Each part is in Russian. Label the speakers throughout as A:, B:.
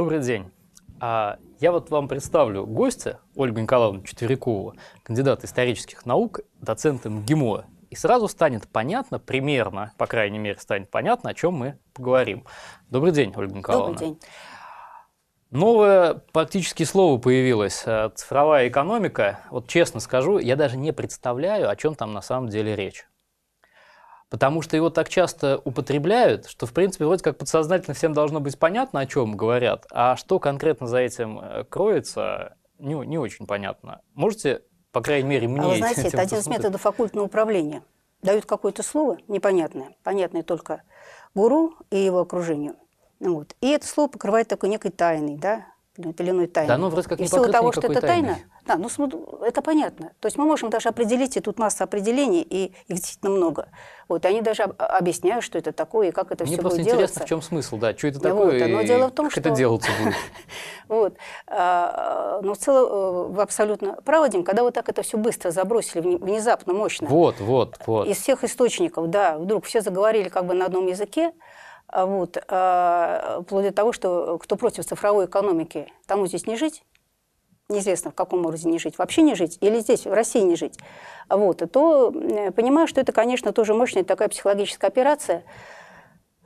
A: Добрый день. А, я вот вам представлю гостя Ольгу Николаевну Четверякову, кандидат исторических наук, доцент МГИМО. И сразу станет понятно, примерно, по крайней мере, станет понятно, о чем мы поговорим. Добрый день, Ольга Николаевна. Добрый день. Новое практически слово появилось а, – цифровая экономика. Вот честно скажу, я даже не представляю, о чем там на самом деле речь. Потому что его так часто употребляют, что, в принципе, вроде как подсознательно всем должно быть понятно, о чем говорят, а что конкретно за этим э, кроется, не, не очень понятно. Можете, по крайней мере, мне... А вы знаете, это один из методов
B: оккультного управления. Дают какое-то слово непонятное, понятное только гуру и его окружению. Вот. И это слово покрывает такой некой тайной, да, или иной тайной. Да, ну, вроде как не И всего того, что это тайна, тайной. Да, ну это понятно. То есть мы можем даже определить, и тут масса определений, и их действительно много. Вот, и они даже объясняют, что это такое, и как это Мне все будет делаться. Мне просто интересно, в чем
A: смысл, да, что это ну такое, вот, и дело в том, как что... это делаться будет.
B: Вот. А, Но ну, в целом э, вы абсолютно правы, Дим, когда вы так это все быстро забросили, внезапно, мощно. Вот, вот, вот. Из всех источников, да, вдруг все заговорили как бы на одном языке, а вот, а, вплоть до того, что кто против цифровой экономики, тому здесь не жить неизвестно в каком уровне не жить, вообще не жить, или здесь, в России не жить, вот, то э, понимаю, что это, конечно, тоже мощная такая психологическая операция,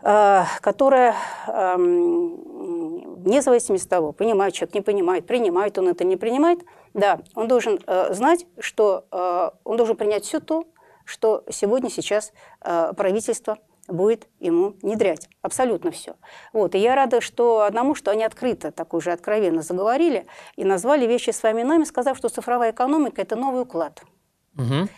B: э, которая эм, вне зависимости от того, понимает человек, не понимает, принимает он это, не принимает, да, он должен э, знать, что он должен принять все то, что сегодня сейчас правительство будет ему недрять. Абсолютно все. Вот. И я рада что одному, что они открыто, так уже откровенно заговорили и назвали вещи своими нами, сказав, что цифровая экономика – это новый уклад. Угу.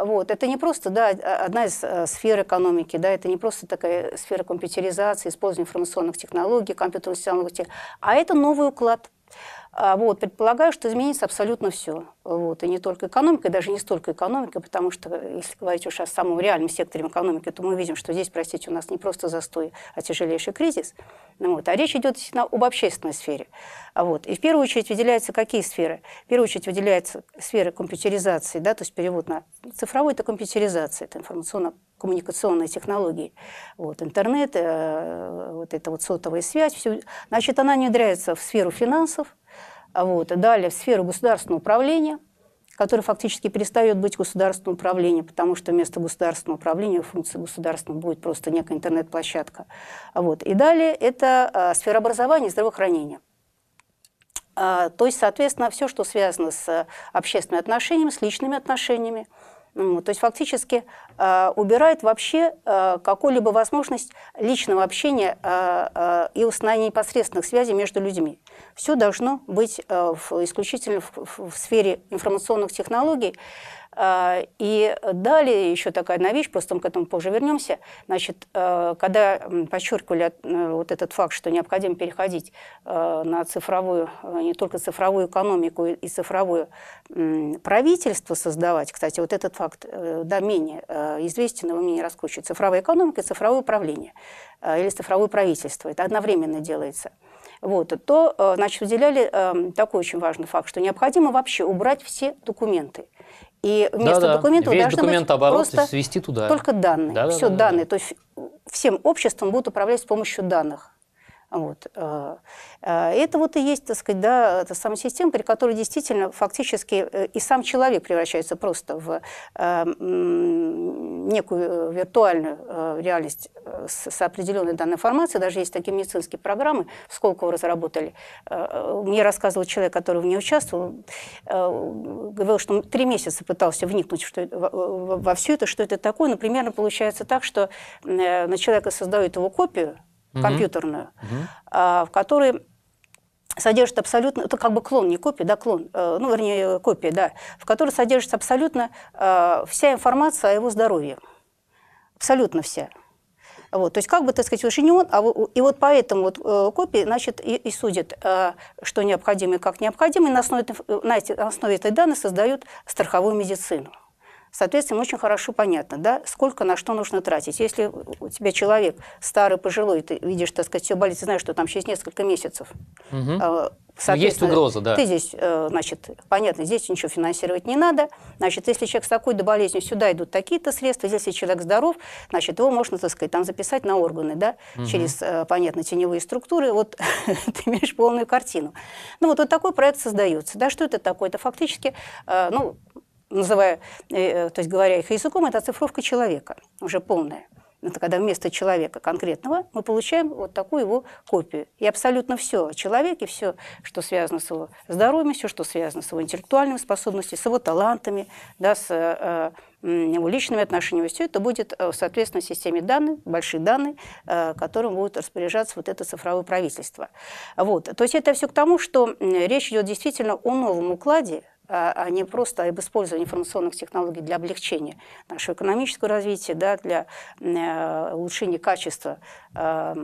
B: Вот. Это не просто да, а, одна из э, сфер экономики, да, это не просто такая сфера компьютеризации, использования информационных технологий, компьютерных технологий, а это новый уклад – а, вот, предполагаю, что изменится абсолютно все. Вот, и не только экономика, и даже не столько экономика, потому что, если говорить уж о самом реальном секторе экономики, то мы видим, что здесь, простите, у нас не просто застой, а тяжелейший кризис. Ну вот, а речь идет об общественной сфере. А вот, и в первую очередь выделяются какие сферы? В первую очередь выделяются сферы компьютеризации, да, то есть перевод на цифровой – это компьютеризация, это информационно коммуникационные технологии, вот, интернет, э, вот эта вот сотовая связь, все, значит, она внедряется в сферу финансов, а вот, далее в сферу государственного управления, которая фактически перестает быть государственным управлением, потому что вместо государственного управления функции государственного будет просто некая интернет-площадка. Вот. И далее это а, сфера образования и здравоохранения. А, то есть, соответственно, все, что связано с э, общественными отношениями, с личными отношениями – ну, то есть фактически э, убирает вообще э, какую-либо возможность личного общения э, и установления непосредственных связей между людьми. Все должно быть исключительно в сфере информационных технологий, а, и далее еще такая одна вещь, просто мы к этому позже вернемся. Значит, э, когда подчеркивали э, вот этот факт, что необходимо переходить э, на цифровую, не только цифровую экономику и цифровое правительство создавать, кстати, вот этот факт да, менее известен, его менее раскручивают, цифровая экономика и цифровое управление или цифровое правительство. Это одновременно делается. Вот, то, значит, выделяли эм, такой очень важный факт, что необходимо вообще убрать все документы. И вместо да, документов весь должны документ быть оборот просто свести туда. только данные. Да, да, Все, да, данные. Да. То есть всем обществом будут управлять с помощью данных. Вот. А, а, это вот и есть, так сказать, да, та самая система, при которой действительно фактически э, и сам человек превращается просто в а, некую э, виртуальную реальность э, с определенной данной информацией. Даже есть такие медицинские программы, сколько Сколково разработали. Мне рассказывал человек, который в ней участвовал, говорил, что он три месяца пытался вникнуть что, во, во все это, что это такое. Но примерно получается так, что на человека создают его копию,
A: угу. компьютерную,
B: угу. А, в которой содержит абсолютно, это как бы клон, не копия, да, клон, э, ну, вернее, копия, да, в которой содержится абсолютно э, вся информация о его здоровье. Абсолютно вся. Вот, то есть как бы, так сказать, уже не он, а вот и вот поэтому вот э, копии, значит, и, и судят, э, что необходимо и как необходимо, и на основе, э, на основе этой данной создают страховую медицину. Соответственно, очень хорошо понятно, да, сколько на что нужно тратить. Если у тебя человек старый, пожилой, ты видишь, так сказать, все болит, ты знаешь, что там через несколько месяцев. Угу. Есть угроза, да. Ты здесь, э, значит, понятно, здесь ничего финансировать не надо. Значит, если человек с такой-то болезнью, сюда идут такие-то средства, если человек здоров, значит, его можно, так сказать, там записать на органы, да, угу. через, э, понятно, теневые структуры, вот ты имеешь полную картину. Ну, вот, вот такой проект создается, да, что это такое? Это фактически, э, ну, называя, э, э, то есть говоря их языком, это оцифровка человека, уже полная. Это когда вместо человека конкретного мы получаем вот такую его копию. И абсолютно все о человеке, все, что связано с его здоровьем, все, что связано с его интеллектуальными способностями, с его талантами, да, с э, его личными отношениями, все это будет, соответственно, в системе данных, большие данные, которым будет распоряжаться вот это цифровое правительство. Вот. То есть это все к тому, что речь идет действительно о новом укладе, а, а не просто об использовании информационных технологий для облегчения нашего экономического развития, да, для э, улучшения качества а,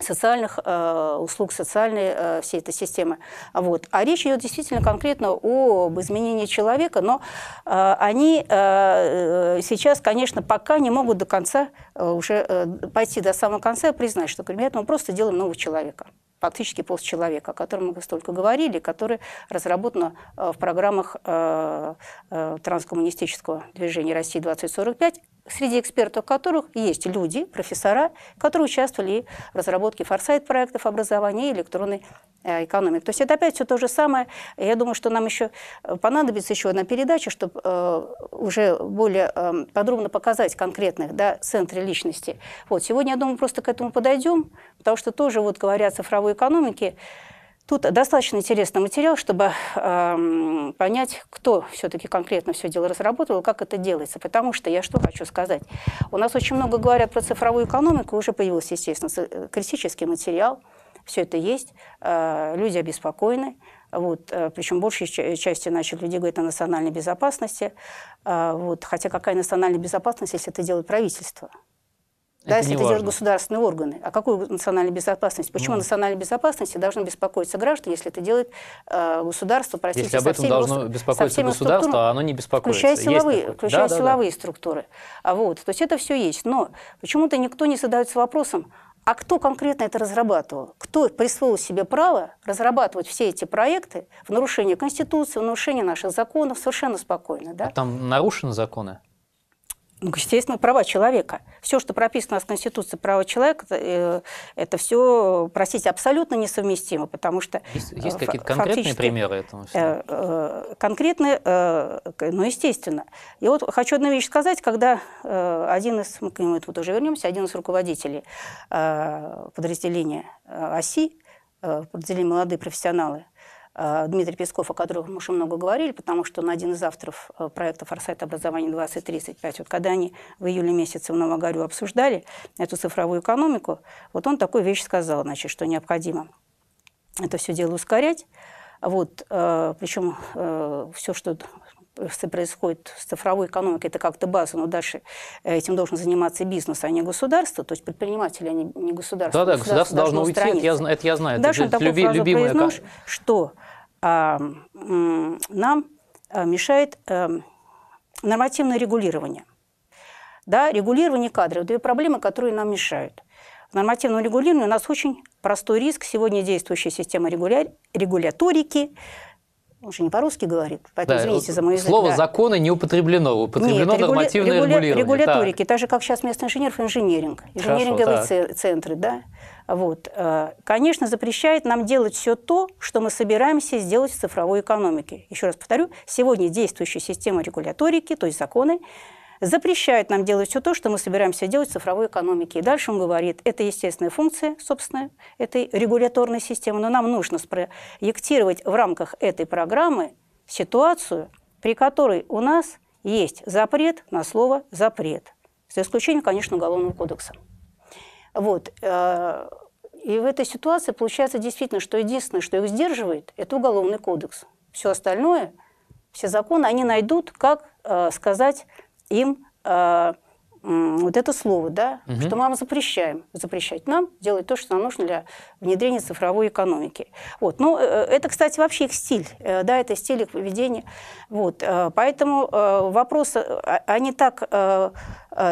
B: социальных э, услуг, социальной э, всей этой системы. Вот. А речь идет действительно конкретно об изменении человека, но э, они э, сейчас, конечно, пока не могут до конца э, уже э, пойти до самого конца и признать, что, к примеру, мы просто делаем нового человека фактически пост человека, о котором мы столько говорили, который разработан э, в программах э, э, транскоммунистического движения России 2045, среди экспертов которых есть люди, профессора, которые участвовали в разработке форсайт проектов образования и электронной э, экономики. То есть это опять все то же самое. Я думаю, что нам еще э, понадобится еще одна передача, чтобы э, уже более подробно показать конкретных да, центры личности. Вот. Сегодня, я думаю, просто к этому подойдем, потому что тоже, вот говоря о цифровой экономике, Тут достаточно интересный материал, чтобы э, понять, кто все-таки конкретно все дело разработал, как это делается. Потому что я что хочу сказать. У нас очень много говорят про цифровую экономику, уже появился, естественно, критический материал, все это есть, э, люди обеспокоены. Вот, э, причем большей части наших людей говорят о национальной безопасности. Э, вот, хотя какая национальная безопасность, если это делает правительство? да, если это делают государственные органы. А какую национальную безопасность? Почему mm. Ну. национальной безопасности должны беспокоиться граждане, если это делает э, государство, простите, Если об этом должно беспокоиться государство, а оно не беспокоится. Включая силовые, такой... включая да, силовые да, структуры. А вот, то есть это все есть. Но почему-то никто не задается вопросом, а кто конкретно это разрабатывал? Кто присвоил себе право разрабатывать все эти проекты в нарушение Конституции, в нарушение наших законов совершенно спокойно? Да? А
A: там нарушены законы? Ну,
B: естественно, права человека. Все, что прописано в Конституции права человека, это э, все, простите, абсолютно несовместимо, потому что... Есть, есть э, какие-то конкретные примеры этому? Всему? Э, конкретные, ну, естественно. И вот хочу одну вещь сказать, когда один из, мы к нему тут уже вернемся, один из руководителей подразделения ОСИ, подразделения «Молодые профессионалы», Э, Дмитрий Песков, о которых мы уже много говорили, потому что он один из авторов э, проекта «Форсайт образования 2035». Вот когда они в июле месяце в Новогарю обсуждали эту цифровую экономику, вот он такую вещь сказал, значит, что необходимо это все дело ускорять. Вот, э, причем все, что происходит с цифровой экономикой, это как-то база, но дальше э, этим должен заниматься бизнес, а не государство, то есть предприниматели, а не государство. Да-да, государство, государство должно уйти, это я, это я знаю. Дальше это, он люби, фразу произнес, как... что а, нам э, мешает а, нормативное регулирование. Да, регулирование кадров – две проблемы, которые нам мешают. нормативное регулирование. у нас очень простой риск. Сегодня действующая система регуля... регуляторики – он же не по-русски говорит, поэтому да, извините за мою язык. Слово да.
A: «законы» не употреблено, употреблено Нет, нормативное регуля... регулирование. регуляторики,
B: да. так же, как сейчас местный инженер, инженеринг инженеринговые Хорошо, так. центры, да. Вот. Э, конечно, запрещает нам делать все то, что мы собираемся сделать в цифровой экономике. Еще раз повторю, сегодня действующая система регуляторики, то есть законы, запрещает нам делать все то, что мы собираемся делать в цифровой экономике. И дальше он говорит, это естественная функция, собственно, этой регуляторной системы, но нам нужно спроектировать в рамках этой программы ситуацию, при которой у нас есть запрет на слово «запрет», за исключением, конечно, Уголовного кодекса. Вот. Э, и в этой ситуации получается действительно, что единственное, что их сдерживает, это Уголовный кодекс. Все остальное, все законы, они найдут, как э, сказать им э, вот это слово, да, угу. что мама запрещаем, запрещать нам делать то, что нам нужно для внедрения цифровой экономики. Вот. Ну, э, э, это, кстати, вообще их стиль, э, да, это стиль их поведения. Вот. Поэтому вопрос, а, они так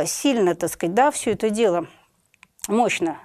B: сильно, так сказать, да, все это дело мощно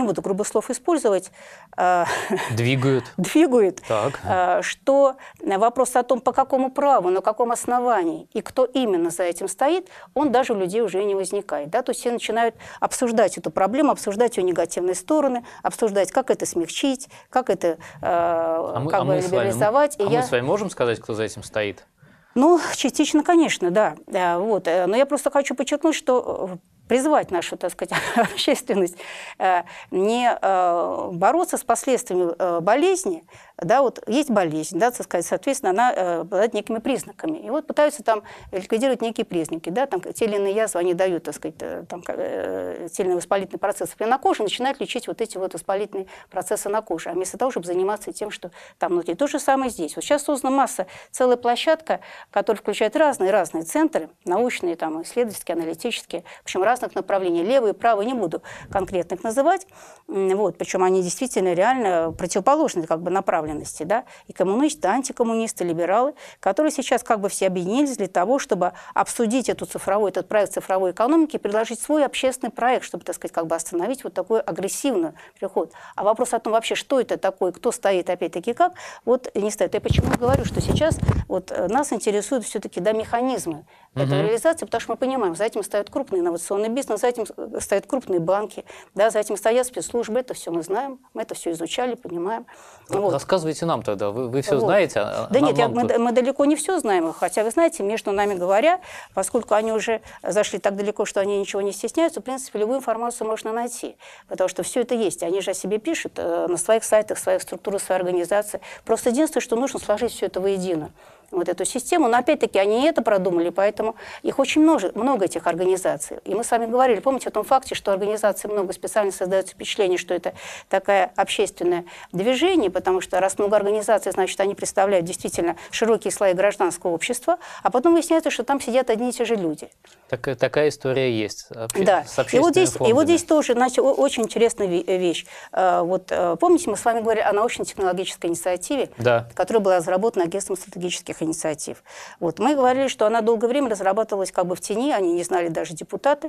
B: не буду грубых слов использовать, а, двигают, двигают так. А, что вопрос о том, по какому праву, на каком основании и кто именно за этим стоит, он даже у людей уже не возникает. Да? То есть все начинают обсуждать эту проблему, обсуждать ее негативные стороны, обсуждать, как это смягчить, как это а а мы а с
A: вами можем сказать, кто за этим стоит?
B: Ну, частично, конечно, да. Вот. Э, но я просто хочу подчеркнуть, что э, призвать нашу, так сказать, общественность э, не э, бороться с последствиями э, болезни, да, вот есть болезнь, да, так сказать, соответственно, она обладает некими признаками. И вот пытаются там ликвидировать некие признаки, да, там те или иные язвы, они дают, так сказать, там, те или иные воспалительные процессы на коже, начинают лечить вот эти вот воспалительные процессы на коже, а вместо того, чтобы заниматься тем, что там внутри. То же самое здесь. Вот сейчас создана масса, целая площадка, которая включает разные-разные центры, научные, там, исследовательские, аналитические, в причем разных направлений. Левые, правые не буду конкретных называть. Вот, причем они действительно реально противоположны как бы направленности. Да? И коммунисты, антикоммунисты, либералы, которые сейчас как бы все объединились для того, чтобы обсудить эту цифровую, этот проект цифровой экономики, предложить свой общественный проект, чтобы, так сказать, как бы остановить вот такой агрессивный переход. А вопрос о том вообще, что это такое, кто стоит, опять-таки, как, вот не стоит. Я почему говорю, что сейчас вот э, нас интересуют все-таки да, механизмы угу. реализации, потому что мы понимаем, за этим стоят крупные инновационные коррупционный бизнес, за этим стоят крупные банки, да, за этим стоят спецслужбы, это все мы знаем, мы это все изучали, понимаем.
A: Вот. Рассказывайте нам тогда, вы, вы все вот. знаете? А, да нам, нет, я, мы, мы
B: далеко не все знаем, хотя, вы знаете, между нами говоря, поскольку они уже зашли так далеко, что они ничего не стесняются, в принципе, любую информацию можно найти, потому что все это есть, они же о себе пишут э, на своих сайтах, своих структурах, своей организации. Просто единственное, что нужно сложить все это воедино вот эту систему. Но опять-таки они это продумали, поэтому их очень много, много этих организаций. И мы с вами говорили, помните о том факте, что организаций много, специально создается впечатление, что это такое общественное движение, потому что раз много организаций, значит, они представляют действительно широкие слои гражданского общества, а потом выясняется, что там сидят одни и те же люди.
A: Так, э, такая история есть. Обще... Да, и вот, здесь, и вот здесь
B: тоже значит, очень интересная вещь. Э, вот, э, помните, мы с вами говорили о научно-технологической инициативе, да. которая была разработана агентством стратегических инициатив. Вот, мы говорили, что она долгое время разрабатывалась как бы в тени, они не знали даже депутаты.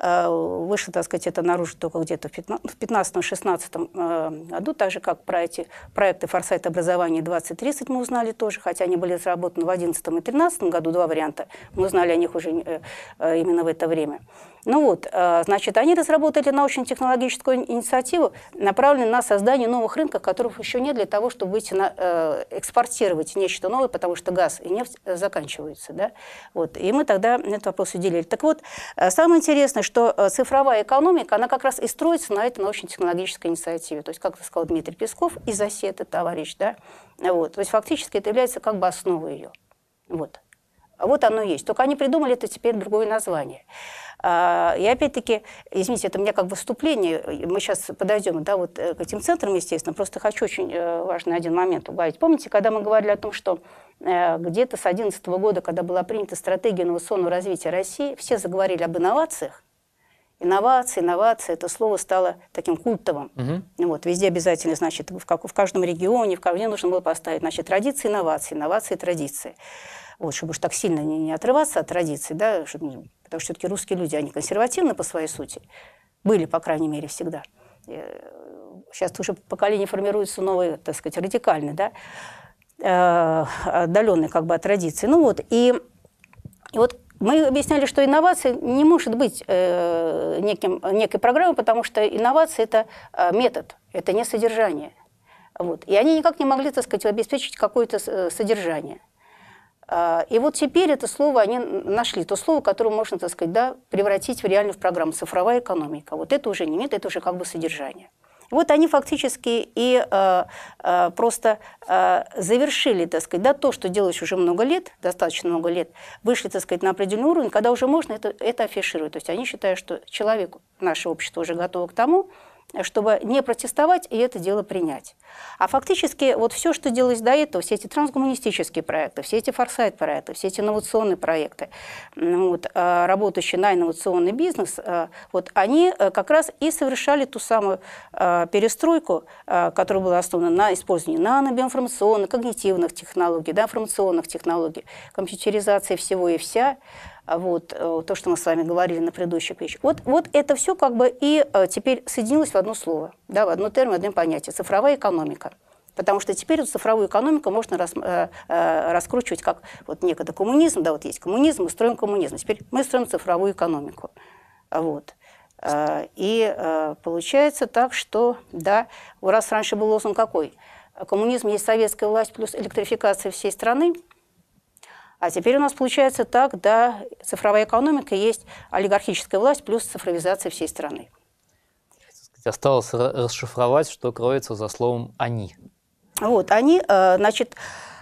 B: Вышло, так сказать, это наружу только где-то в 15-16 году, так же, как про эти проекты «Форсайт образования 2030» мы узнали тоже, хотя они были разработаны в 2011 и 2013 году, два варианта. Мы узнали о них уже Э, именно в это время. Ну вот, э, значит, они разработали научно-технологическую инициативу, направленную на создание новых рынков, которых еще нет для того, чтобы выйти на, э, экспортировать нечто новое, потому что газ и нефть заканчиваются. Да? Вот, и мы тогда этот вопрос уделили. Так вот, самое интересное, что цифровая экономика, она как раз и строится на этой научно-технологической инициативе. То есть, как сказал Дмитрий Песков, из оси товарищ. Да? Вот, то есть, фактически это является как бы основой ее. Вот. Вот оно есть. Только они придумали это теперь другое название. А, и опять-таки, извините, это у меня как бы вступление, мы сейчас подойдем да, вот э, к этим центрам, естественно, просто хочу очень э, важный один момент убавить. Помните, когда мы говорили о том, что э, где-то с 2011 года, когда была принята стратегия инновационного развития России, все заговорили об инновациях, Инновации, инновации, это слово стало таким культовым. Угу. Вот, везде обязательно, значит, в, как, в каждом регионе, в каждом нужно было поставить, значит, традиции, инновации, инновации, традиции вот, чтобы уж так сильно не, не отрываться от традиций, да, чтобы, потому что все-таки русские люди, они консервативны по своей сути, были, по крайней мере, всегда. Э, сейчас уже поколение формируется новое, так сказать, радикальное, да, э, отдаленный как бы от традиции. Ну вот, и, и вот мы объясняли, что инновации не может быть э, неким, некой программой, потому что инновации – это э, метод, это не содержание. Вот. И они никак не могли, так сказать, обеспечить какое-то содержание. А, и вот теперь это слово они нашли, то слово, которое можно, так сказать, да, превратить в реальную программу «цифровая экономика». Вот это уже не нет, это уже как бы содержание. Вот они фактически и э, э, просто э, завершили, так сказать, да, то, что делаешь уже много лет, достаточно много лет, вышли, так сказать, на определенный уровень, когда уже можно это, это афишировать. То есть они считают, что человек, наше общество уже готово к тому, чтобы не протестовать и это дело принять. А фактически вот все, что делалось до этого, все эти трансгуманистические проекты, все эти форсайт-проекты, все эти инновационные проекты, вот, а, работающие на инновационный бизнес, а, вот, они э, как раз и совершали ту самую а, перестройку, которая была основана на использовании биоинформационных, когнитивных технологий, да, информационных технологий, компьютеризации всего и вся, а вот э, то, что мы с вами говорили на предыдущих вещах. Вот, вот это все как бы и э, теперь соединилось в одно слово, да, в одно термин, в одно понятие – цифровая экономика. Потому что теперь вот цифровую экономику можно рас, э, э, раскручивать как вот некогда коммунизм, да, вот есть коммунизм, мы строим коммунизм, а теперь мы строим цифровую экономику. Вот. И получается так, что, да, у раз раньше был лозунг какой? Коммунизм есть советская власть плюс электрификация всей страны – а теперь у нас получается так, да, цифровая экономика есть олигархическая власть плюс цифровизация всей страны.
A: Осталось расшифровать, что кроется за словом «они».
B: Вот, они, э, значит,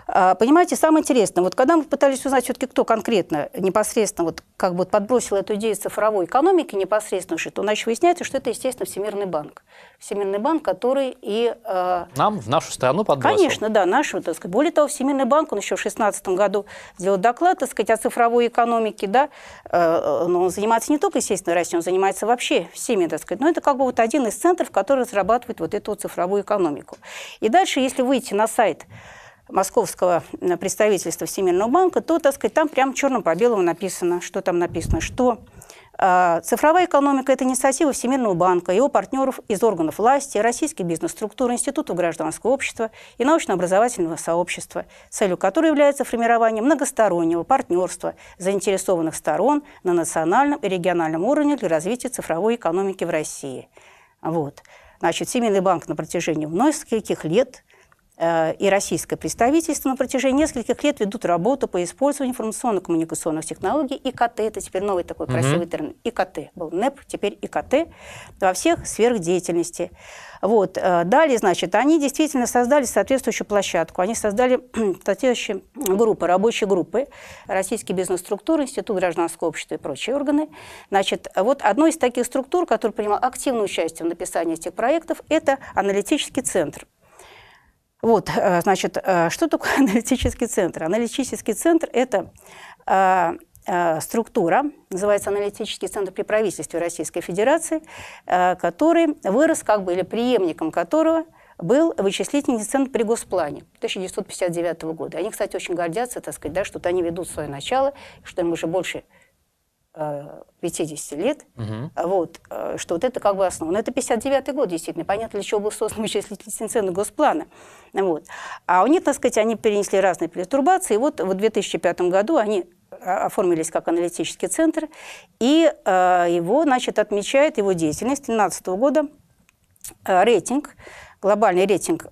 B: а, понимаете, самое интересное, вот когда мы пытались узнать все-таки, кто конкретно непосредственно вот как бы подбросил эту идею цифровой экономики непосредственно же, то начали выясняется, что это, естественно, Всемирный банк. Всемирный банк, который и... А,
A: Нам, в нашу страну подбросил. Конечно,
B: да, нашу, так сказать. Более того, Всемирный банк, он еще в 2016 году сделал доклад, так сказать, о цифровой экономике, да, э, но он занимается не только, естественно, Россией, он занимается вообще всеми, так сказать. Но это как бы вот один из центров, который разрабатывает вот эту цифровую экономику. И дальше, если выйти на сайт московского представительства Всемирного банка, то, так сказать, там прямо черным по белому написано, что там написано, что а, Цифровая экономика – это инициатива Всемирного банка, его партнеров из органов власти, российский бизнес-структур, институтов гражданского общества и научно-образовательного сообщества, целью которой является формирование многостороннего партнерства заинтересованных сторон на национальном и региональном уровне для развития цифровой экономики в России. Вот. Значит, Всемирный банк на протяжении многих лет – Э, и российское представительство на протяжении нескольких лет ведут работу по использованию информационно-коммуникационных технологий ИКТ. Это теперь новый такой mm-hmm. красивый термин. ИКТ. Был НЭП, теперь ИКТ во всех сферах деятельности. Вот. Э, далее, значит, они действительно создали соответствующую площадку. Они создали соответствующие группы, рабочие группы, российский бизнес-структуры, Институт гражданского общества и прочие органы. Значит, вот одной из таких структур, которая принимала активное участие в написании этих проектов, это аналитический центр вот, э, значит, э, что такое аналитический центр? Аналитический центр – это а, а, структура, называется аналитический центр при правительстве Российской Федерации, э, который вырос как бы или преемником которого был вычислительный центр при Госплане 1959 года. Они, кстати, очень гордятся, так сказать, да, что они ведут свое начало, что им уже больше 50 э, лет, угу. вот, э, что вот это как бы основано. Это 59 год, действительно. Понятно, для чего был создан вычислительный центр госплана. Вот. А у них, так сказать, они перенесли разные перетурбации. И вот в 2005 году они э, оформились как аналитический центр, и его, значит, отмечает его деятельность 2013 года рейтинг, глобальный рейтинг,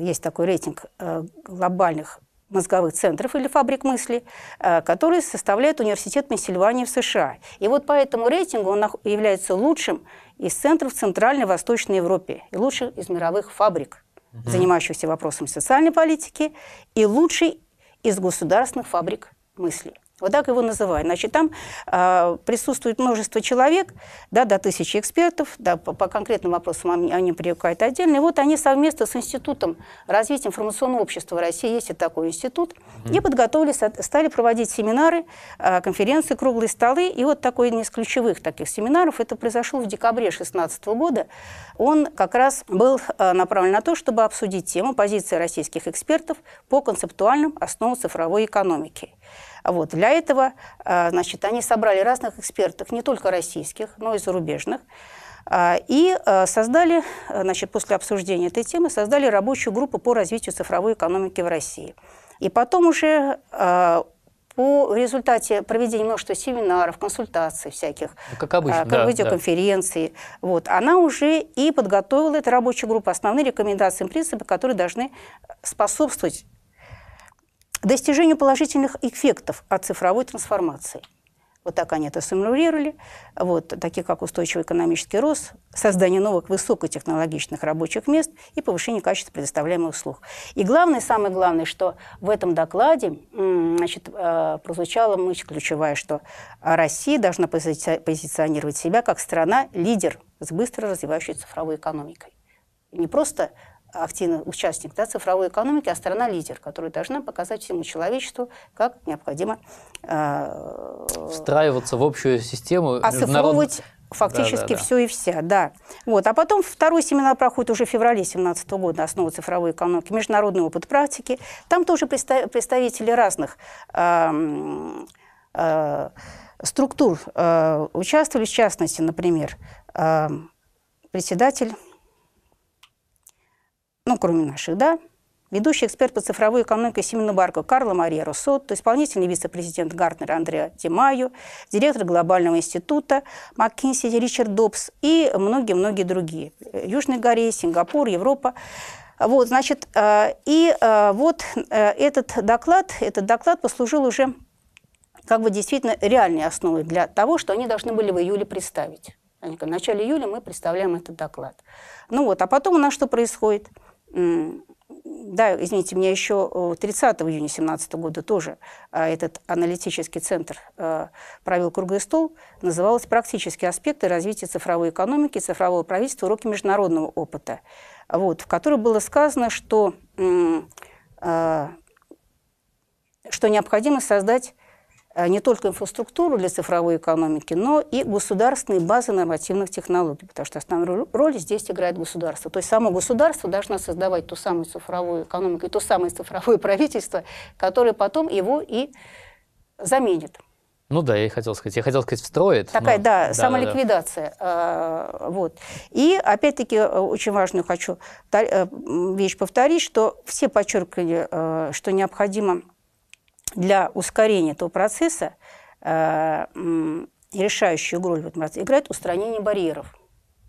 B: есть такой рейтинг глобальных мозговых центров или фабрик мысли, э, которые составляет Университет Пенсильвании в США. И вот по этому рейтингу он является лучшим из центров Центральной и Восточной Европе и лучших из мировых фабрик, угу. занимающихся вопросом социальной политики, и лучший из государственных фабрик мысли. Вот так его называют. Значит, там э, присутствует множество человек, да, до тысячи экспертов, да, по, по конкретным вопросам они, они привлекают отдельно. И вот они совместно с Институтом развития информационного общества в России, есть и такой институт, mm-hmm. и подготовили, стали проводить семинары, э, конференции, круглые столы. И вот такой из ключевых таких семинаров, это произошло в декабре 2016 года, он как раз был э, направлен на то, чтобы обсудить тему позиции российских экспертов по концептуальным основам цифровой экономики. Вот. Для этого э, значит, они собрали разных экспертов, не только российских, но и зарубежных, э, и э, создали, значит, после обсуждения этой темы, создали рабочую группу по развитию цифровой экономики в России. И потом уже по результате проведения множества семинаров, консультаций всяких, ну, как обычно, да, видеоконференций, да. Вот, она уже и подготовила эта рабочая группа основные рекомендации и принципы, которые должны способствовать к достижению положительных эффектов от цифровой трансформации. Вот так они это сформулировали, вот, такие как устойчивый экономический рост, создание новых высокотехнологичных рабочих мест и повышение качества предоставляемых услуг. И главное, самое главное, что в этом докладе значит, э, прозвучала мысль ключевая, что Россия должна позиционировать себя как страна-лидер с быстро развивающей цифровой экономикой. Не просто активный участник да, цифровой экономики, а страна лидер, которая должна показать всему человечеству, как необходимо э,
A: встраиваться в общую систему. Ософровывать международ... фактически да, да, да. все
B: и вся, да. Вот. А потом второй семинар проходит уже в феврале 2017 года «Основы цифровой экономики. Международный опыт практики». Там тоже представители разных э, э, структур э, участвовали, в частности, например, э, председатель ну, кроме наших, да, ведущий эксперт по цифровой экономике Семена Барко Карла Мария Руссотто, исполнительный вице-президент Гартнера Андреа Димаю, директор Глобального института Маккинси Ричард Добс и многие-многие другие. Э, Южная Корея, Сингапур, Европа. Вот, значит, э, и э, вот этот доклад, этот доклад послужил уже как бы действительно реальной основой для того, что они должны были в июле представить. В начале июля мы представляем этот доклад. Ну вот, а потом у нас что происходит – да, извините, меня еще 30 э, июня 2017 года тоже а, этот аналитический центр э, провел круглый стол, называлось «Практические аспекты развития цифровой экономики, цифрового правительства, уроки международного опыта», вот, в котором было сказано, что, э, что необходимо создать Э, не только инфраструктуру для цифровой экономики, но и государственные базы нормативных технологий, потому что основную роль здесь играет государство. То есть само государство должно создавать ту самую цифровую экономику и то самое цифровое правительство, которое потом его и заменит.
A: Ну да, я и хотел сказать. Я хотел сказать встроит. Такая, но... да, да, самоликвидация.
B: Да, да. Э, вот. И опять-таки э, очень важную хочу вещь повторить, что все подчеркнули, что необходимо для ускорения этого процесса э, решающую роль в этом процессе играет устранение барьеров.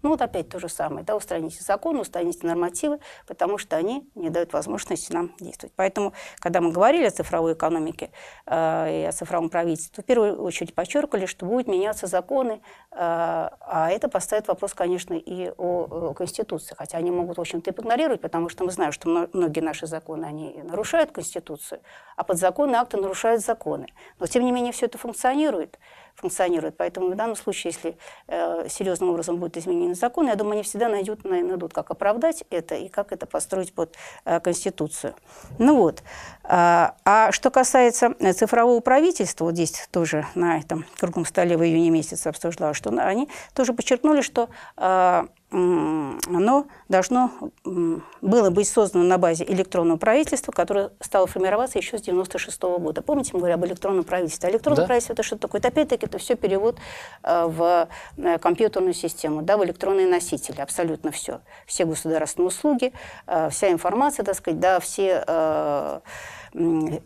B: Ну вот опять то же самое. Да, устраните законы, устраните нормативы, потому что они не дают возможности нам действовать. Поэтому, когда мы говорили о цифровой экономике э, и о цифровом правительстве, то в первую очередь подчеркивали, что будут меняться законы, э, а это поставит вопрос, конечно, и о, о Конституции. Хотя они могут, в общем-то, и игнорировать, потому что мы знаем, что многие наши законы, они нарушают Конституцию, а подзаконные акты нарушают законы. Но, тем не менее, все это функционирует функционирует. Поэтому в данном случае, если э, серьезным образом будет изменен закон, я думаю, они всегда найдут, найдут, как оправдать это и как это построить под э, Конституцию. Ну вот. А, а что касается э, цифрового правительства, вот здесь тоже на этом круглом столе в июне месяце обсуждалось, что они тоже подчеркнули, что э, оно должно было быть создано на базе электронного правительства, которое стало формироваться еще с 96 года. Помните, мы говорили об электронном правительстве? А электронное да. правительство – это что такое? Это опять-таки это все перевод э, в э, компьютерную систему, да, в электронные носители, абсолютно все. Все государственные услуги, э, вся информация, так сказать, да, все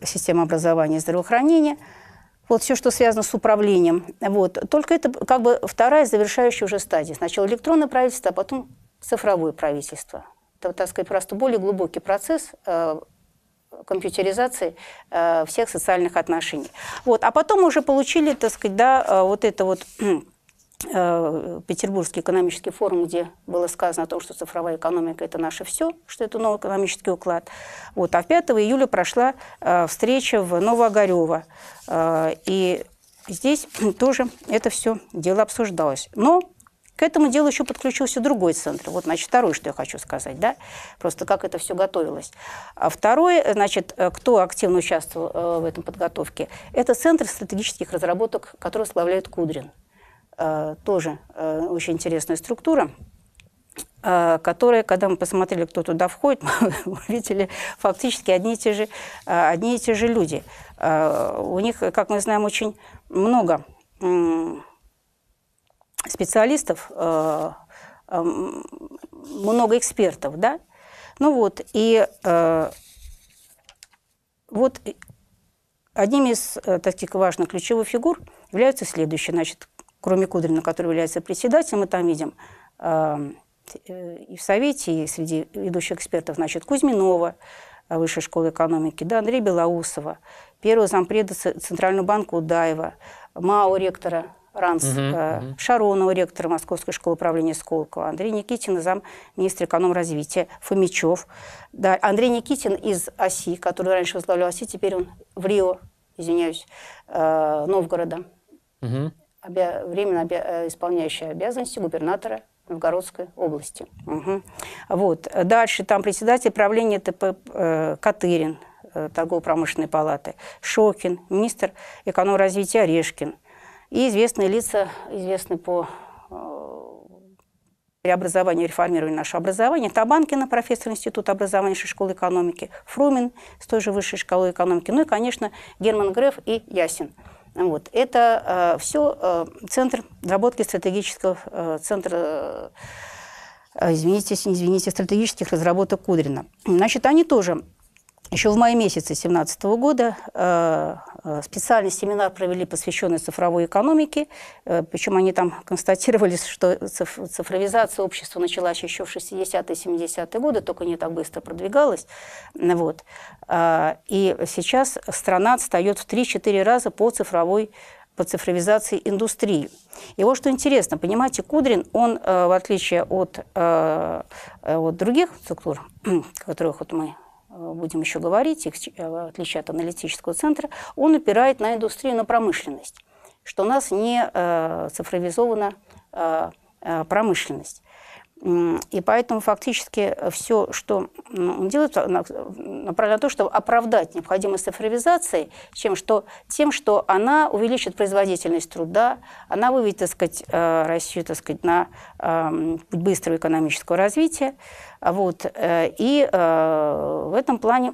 B: системы образования и здравоохранения – вот все, что связано с управлением. Вот. Только это как бы вторая завершающая уже стадия. Сначала электронное правительство, а потом цифровое правительство. Это, так сказать, просто более глубокий процесс э, компьютеризации э, всех социальных отношений. Вот. А потом уже получили, так сказать, да, э, вот это вот Э, Петербургский экономический форум, где было сказано о том, что цифровая экономика – это наше все, что это новый экономический уклад. Вот. А 5 июля прошла э, встреча в Новоогарёво. Э, и здесь тоже это все дело обсуждалось. Но к этому делу еще подключился другой центр. Вот, значит, второй, что я хочу сказать, да, просто как это все готовилось. А второй, значит, кто активно участвовал в этом подготовке, это Центр стратегических разработок, который славляет Кудрин. Э, тоже э, очень интересная структура э, которая, когда мы посмотрели, кто туда входит, мы увидели фактически одни и те же, одни и те же люди. У них, как мы знаем, очень много специалистов, эм, много экспертов, да? Ну вот, и вот одним из таких важных ключевых фигур являются следующие. Значит, кроме Кудрина, который является председателем, мы там видим эм, э, и в Совете, и среди ведущих экспертов, значит, Кузьминова, э, Высшей школы экономики, да, Андрей Белоусова, первого зампреда Центрального банка Удаева, МАО ректора Ранс, угу, Шаронова, ректора Московской школы управления Сколково, Андрей Никитин, зам министра замминистра развития Фомичев. Да, Андрей Никитин из ОСИ, который раньше возглавлял ОСИ, теперь он в Рио, извиняюсь, э, Новгорода. Угу обя... временно обя... Э, исполняющий обязанности губернатора Новгородской области. Угу. Вот. Дальше там председатель правления ТП э, Катырин, э, торгово-промышленной палаты, Шокин, министр развития Орешкин и известные лица, известные по э, преобразованию, реформированию нашего образования. Табанкина, профессор Института образования Высшей школы экономики, Фрумин с той же Высшей школы экономики, ну и, конечно, Герман Греф и Ясин. Вот. Это э, все э, центр разработки стратегического, э, центр, э, извините, извините, стратегических разработок Кудрина. Значит, они тоже еще в мае месяце 2017 года э, э, специальный семинар провели, посвященный цифровой экономике. Э, Причем они там констатировали, что цифровизация общества началась еще в 60-70-е годы, только не так быстро продвигалась. Вот. И сейчас страна отстает в 3-4 раза по цифровой по цифровизации индустрии. И вот что интересно, понимаете, Кудрин, он, в отличие от, от других структур, которых вот мы Э, будем еще говорить, э, в отличие от аналитического центра, он опирает на индустрию, на промышленность, что у нас не э, цифровизована промышленность. И поэтому фактически э, все, что он делает, направлено на то, чтобы оправдать необходимость цифровизации чем, что, тем, что она увеличит производительность труда, она выведет так сказать, э, Россию так сказать, на э, путь быстрого экономического развития. Вот. И в этом плане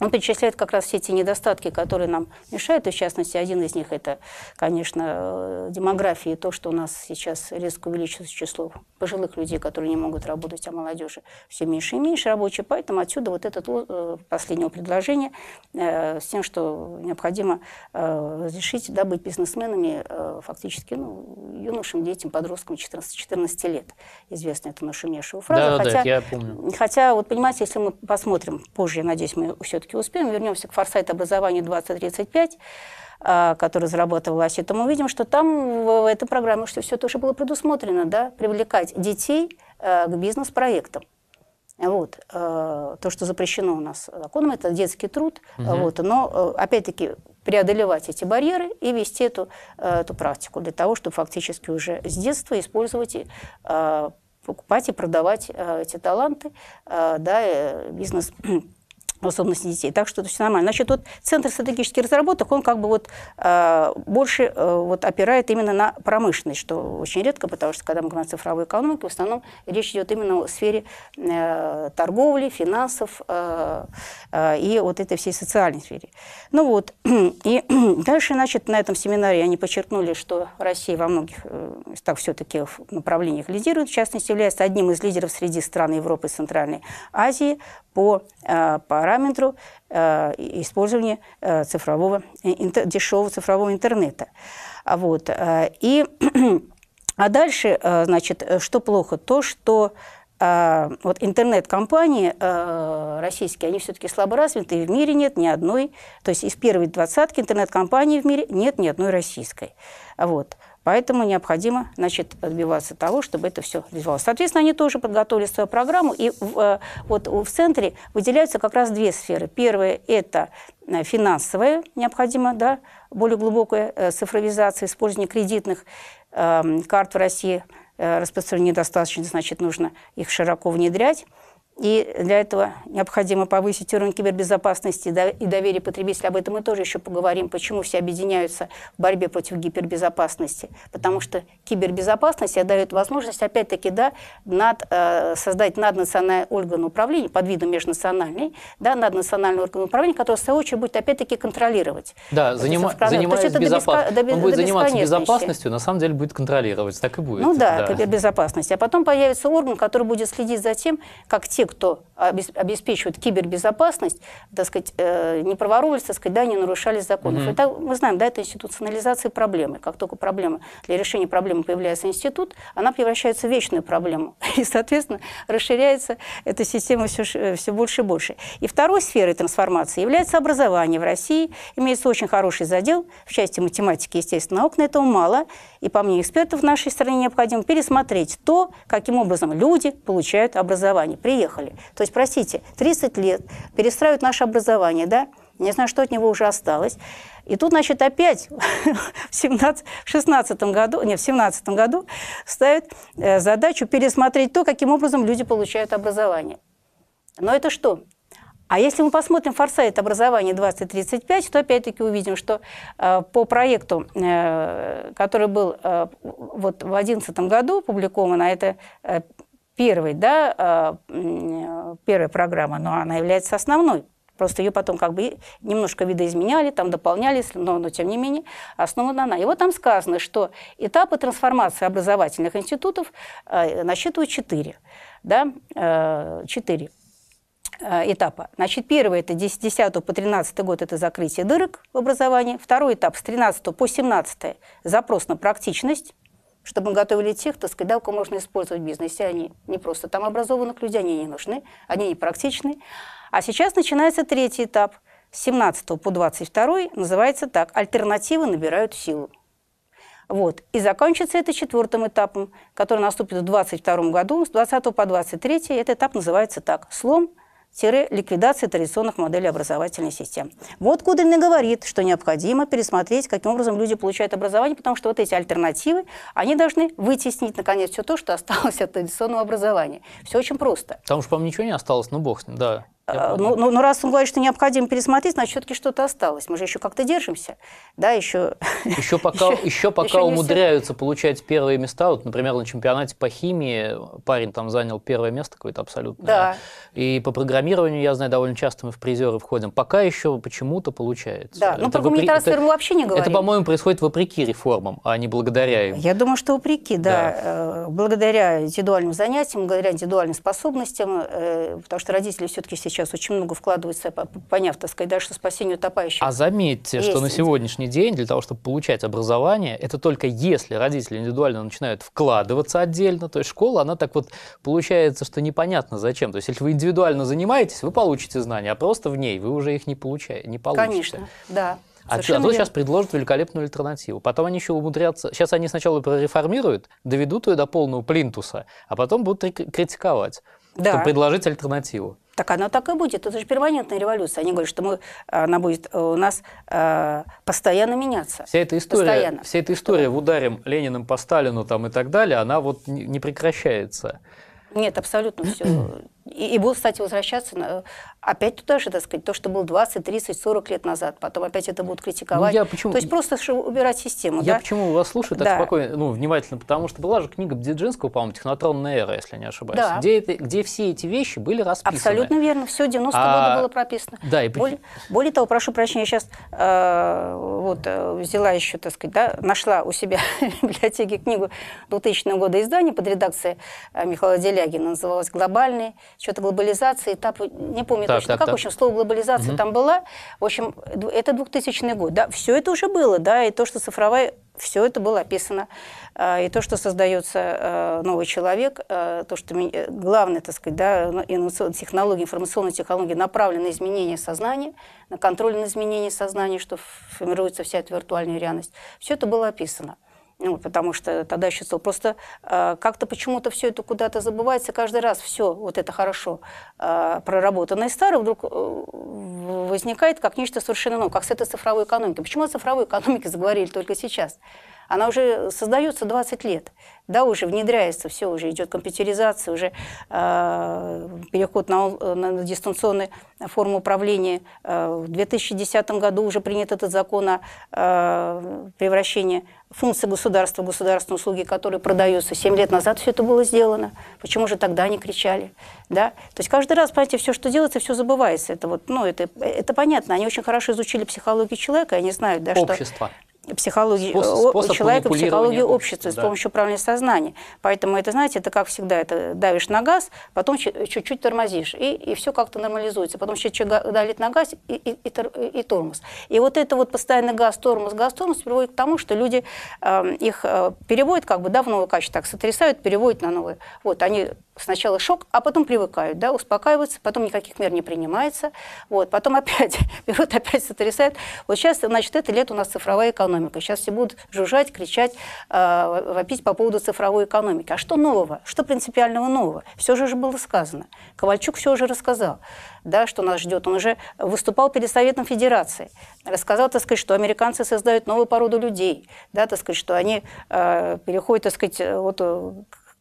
B: он перечисляет как раз все эти недостатки, которые нам мешают, и в частности, один из них – это, конечно, э, демография и то, что у нас сейчас резко увеличивается число пожилых людей, которые не могут работать, а молодежи все меньше и меньше рабочие. Поэтому отсюда вот это э, последнее предложение э, с тем, что необходимо разрешить да, быть бизнесменами фактически ну, юношам, детям, подросткам 14, 14 лет. Известна эта нашумевшая фраза. Да, хотя, да, я помню. Хотя, вот понимаете, если мы посмотрим позже, я надеюсь, мы все-таки все-таки успеем, вернемся к форсайт образованию 2035, а, который разработал АСИТ, то мы увидим, что там в этой программе что все тоже было предусмотрено, да, привлекать детей э, к бизнес-проектам. Вот. Э, то, что запрещено у нас законом, это детский труд. Угу. Вот. Но, э, опять-таки, преодолевать эти барьеры и вести эту, эту практику для того, чтобы фактически уже с детства использовать и покупать и продавать эти таланты, да, бизнес способности детей. Так что это все нормально. Значит, вот Центр стратегических разработок, он как бы вот э, больше э, вот опирает именно на промышленность, что очень редко, потому что когда мы говорим о цифровой экономике, в основном речь идет именно о сфере э, торговли, финансов э, э, и вот этой всей социальной сфере. Ну вот, и дальше, значит, на этом семинаре они подчеркнули, что Россия во многих э, так все-таки в направлениях лидирует, в частности, является одним из лидеров среди стран Европы и Центральной Азии по э, параметру э, использования э, цифрового, дешевого цифрового интернета. А вот. И, а дальше, значит, что плохо? То, что вот интернет-компании российские, они все-таки слабо развиты, и в мире нет ни одной, то есть из первой двадцатки интернет-компаний в мире нет ни одной российской. А вот. Поэтому необходимо значит, отбиваться того, чтобы это все развивалось. Соответственно, они тоже подготовили свою программу. И э, вот в центре выделяются как раз две сферы. Первая – это э, финансовая, необходимо, да, более глубокая э, цифровизация, использование кредитных э, карт в России, э, распространение достаточно, значит, нужно их широко внедрять. И для этого необходимо повысить уровень кибербезопасности и доверие потребителя. Об этом мы тоже еще поговорим, почему все объединяются в борьбе против гипербезопасности. Потому что кибербезопасность дает возможность, опять-таки, да, над, э, создать наднациональный орган управления, под видом межнациональный, да, наднациональный орган управления, который, в свою очередь, будет, опять-таки, контролировать.
A: Да, занима, занимаясь безопасностью. До, беско... Он будет заниматься безопасностью, на самом деле будет контролировать, так и будет. Ну да, да.
B: кибербезопасность. А потом появится орган, который будет следить за тем, как те кто обеспечивают кибербезопасность, так сказать, э, не проворовались, так сказать, да, не нарушались законов. Mm-hmm. Это, мы знаем, да, это институционализация проблемы. Как только проблема, для решения проблемы появляется институт, она превращается в вечную проблему. И, соответственно, расширяется эта система все, э, все больше и больше. И второй сферой трансформации является образование в России. Имеется очень хороший задел в части математики, и естественных наук, но этого мало. И, по мнению экспертов, в нашей стране необходимо пересмотреть то, каким образом люди получают образование. Приехал уехали. То есть, простите, 30 лет перестраивают наше образование, да? Не знаю, что от него уже осталось. И тут, значит, опять в 17, году, не, в 17 году ставят э, задачу пересмотреть то, каким образом люди получают образование. Но это что? А если мы посмотрим форсайт образования 2035, то опять-таки увидим, что э, по проекту, э, который был вот в 2011 году опубликован, а это первой, да, а, первая программа, но она является основной. Просто ее потом как бы немножко видоизменяли, там дополняли, но, но тем не менее основана она. И вот там сказано, что этапы трансформации образовательных институтов а, насчитывают четыре. Да, а, четыре этапа. Значит, первый – это 10 по 13 год – это закрытие дырок в образовании. Второй этап – с 13 по 17 – запрос на практичность чтобы мы готовили тех, так сказать, да, кого можно использовать в бизнесе. Они не просто там образованных людей, они не нужны, они не практичны. А сейчас начинается третий этап. С 17 по 22 называется так. Альтернативы набирают силу. Вот. И закончится это четвертым этапом, который наступит в 22 году. С 20 по 23 этот этап называется так. Слом – ликвидации традиционных моделей образовательной системы. Вот Кудрин говорит, что необходимо пересмотреть, каким образом люди получают образование, потому что вот эти альтернативы, они должны вытеснить, наконец, все то, что осталось от традиционного образования. Все очень просто.
A: Там уж, по-моему, ничего не осталось, ну бог с ним, да. Э, ну, ну, ну, раз он говорит, что необходимо
B: пересмотреть, значит, все-таки что-то осталось. Мы же еще как-то держимся, да, еще... Еще
A: пока, еще, еще пока еще умудряются все... получать первые места. Вот, например, на чемпионате по химии парень там занял первое место какое-то абсолютно. Да. И по программированию, я знаю, довольно часто мы в призеры входим. Пока еще почему-то получается. Да, ну про гуманитарную сферу мы
B: вообще не говорим. Это, по-моему,
A: происходит вопреки реформам, а не благодаря им.
B: Я думаю, что вопреки, да. да. Э, благодаря индивидуальным занятиям, благодаря индивидуальным способностям, э, потому что родители все-таки сейчас сейчас очень много вкладывается, поняв, так сказать, да, что спасению утопающих.
A: А заметьте, есть. что на сегодняшний день для того, чтобы получать образование, это только если родители индивидуально начинают вкладываться отдельно, то есть школа, она так вот получается, что непонятно зачем. То есть если вы индивидуально занимаетесь, вы получите знания, а просто в ней вы уже их не, получаете, не получите. Конечно, да. А, а Совершенно а сейчас предложат великолепную альтернативу. Потом они еще умудрятся... Сейчас они сначала прореформируют, доведут ее до полного плинтуса, а потом будут критиковать да. предложить альтернативу.
B: Так она так и будет. Это же перманентная революция. Они говорят, что мы, э, она будет э, у нас э, постоянно меняться. Вся эта история, постоянно.
A: Вся эта история что? в ударе Лениным по Сталину там, и так далее, она вот не прекращается.
B: Нет, абсолютно все. И, и будут, кстати, возвращаться опять туда же, так сказать, то, что было 20, 30, 40 лет назад, потом опять это будут критиковать. Ну, я почему... То есть просто убирать систему. Я да? почему
A: вас слушаю так да. спокойно, ну, внимательно, потому что была же книга Бдзержинского, по-моему, «Технотронная эра», если не ошибаюсь, да. где, это, где все эти вещи были расписаны. Абсолютно
B: верно, все 90 а... года было прописано. Да, и... более, более того, прошу прощения, я сейчас э, вот, э, взяла еще, так сказать, да, нашла у себя в библиотеке книгу 2000 года издания под редакцией э, Михаила Делягина, называлась «Глобальный», что-то глобализация, этап, не помню, так так, как так. вообще слово глобализация там была. В общем, это 2000 год. Да, все это уже было, да, и то, что цифровая, все это было описано. А, и то, что создается э, новый человек, э, то, что э, главное, так сказать, да, технологии, информационные технологии направлены на изменение сознания, на контроль на изменение сознания, что формируется вся эта виртуальная реальность. Все это было описано ну, потому что тогда еще стал. Просто э, как-то почему-то все это куда-то забывается. Каждый раз все вот это хорошо э, проработанное старое вдруг э, возникает как нечто совершенно новое, как с этой цифровой экономикой. Почему о цифровой экономике заговорили только сейчас? Она уже создается 20 лет. Да, уже внедряется, все уже идет компьютеризация, уже э, переход на, на дистанционную форму управления. Э, в 2010 году уже принят этот закон о э, превращении функций государства в государственные услуги, которые продаются. Семь лет назад все это было сделано. Почему же тогда не кричали? Да? То есть каждый раз, понимаете, все, что делается, все забывается. Это, вот, ну, это, это понятно. Они очень хорошо изучили психологию человека, они знают, да, Общество. что психологии, способ, человека, психологии общества да. с помощью управления сознания. Поэтому это, знаете, это как всегда, это давишь на газ, потом чуть-чуть тормозишь, и, и все как-то нормализуется. Потом еще чуть-чуть давит на газ и, и, и, и тормоз. И вот это вот постоянный газ, тормоз, газ, тормоз приводит к тому, что люди э, их э, переводят как бы давно, качество так сотрясают, переводят на новые. Вот они сначала шок, а потом привыкают, да, успокаиваются, потом никаких мер не принимается, вот, потом опять берут, опять сотрясают. Вот сейчас, значит, это лет у нас цифровая экономика. Сейчас все будут жужжать, кричать, э, вопить по поводу цифровой экономики. А что нового? Что принципиального нового? Все же уже было сказано. Ковальчук все уже рассказал, да, что нас ждет. Он уже выступал перед Советом Федерации, рассказал, так сказать, что американцы создают новую породу людей, да, так сказать, что они э, переходят, так сказать, вот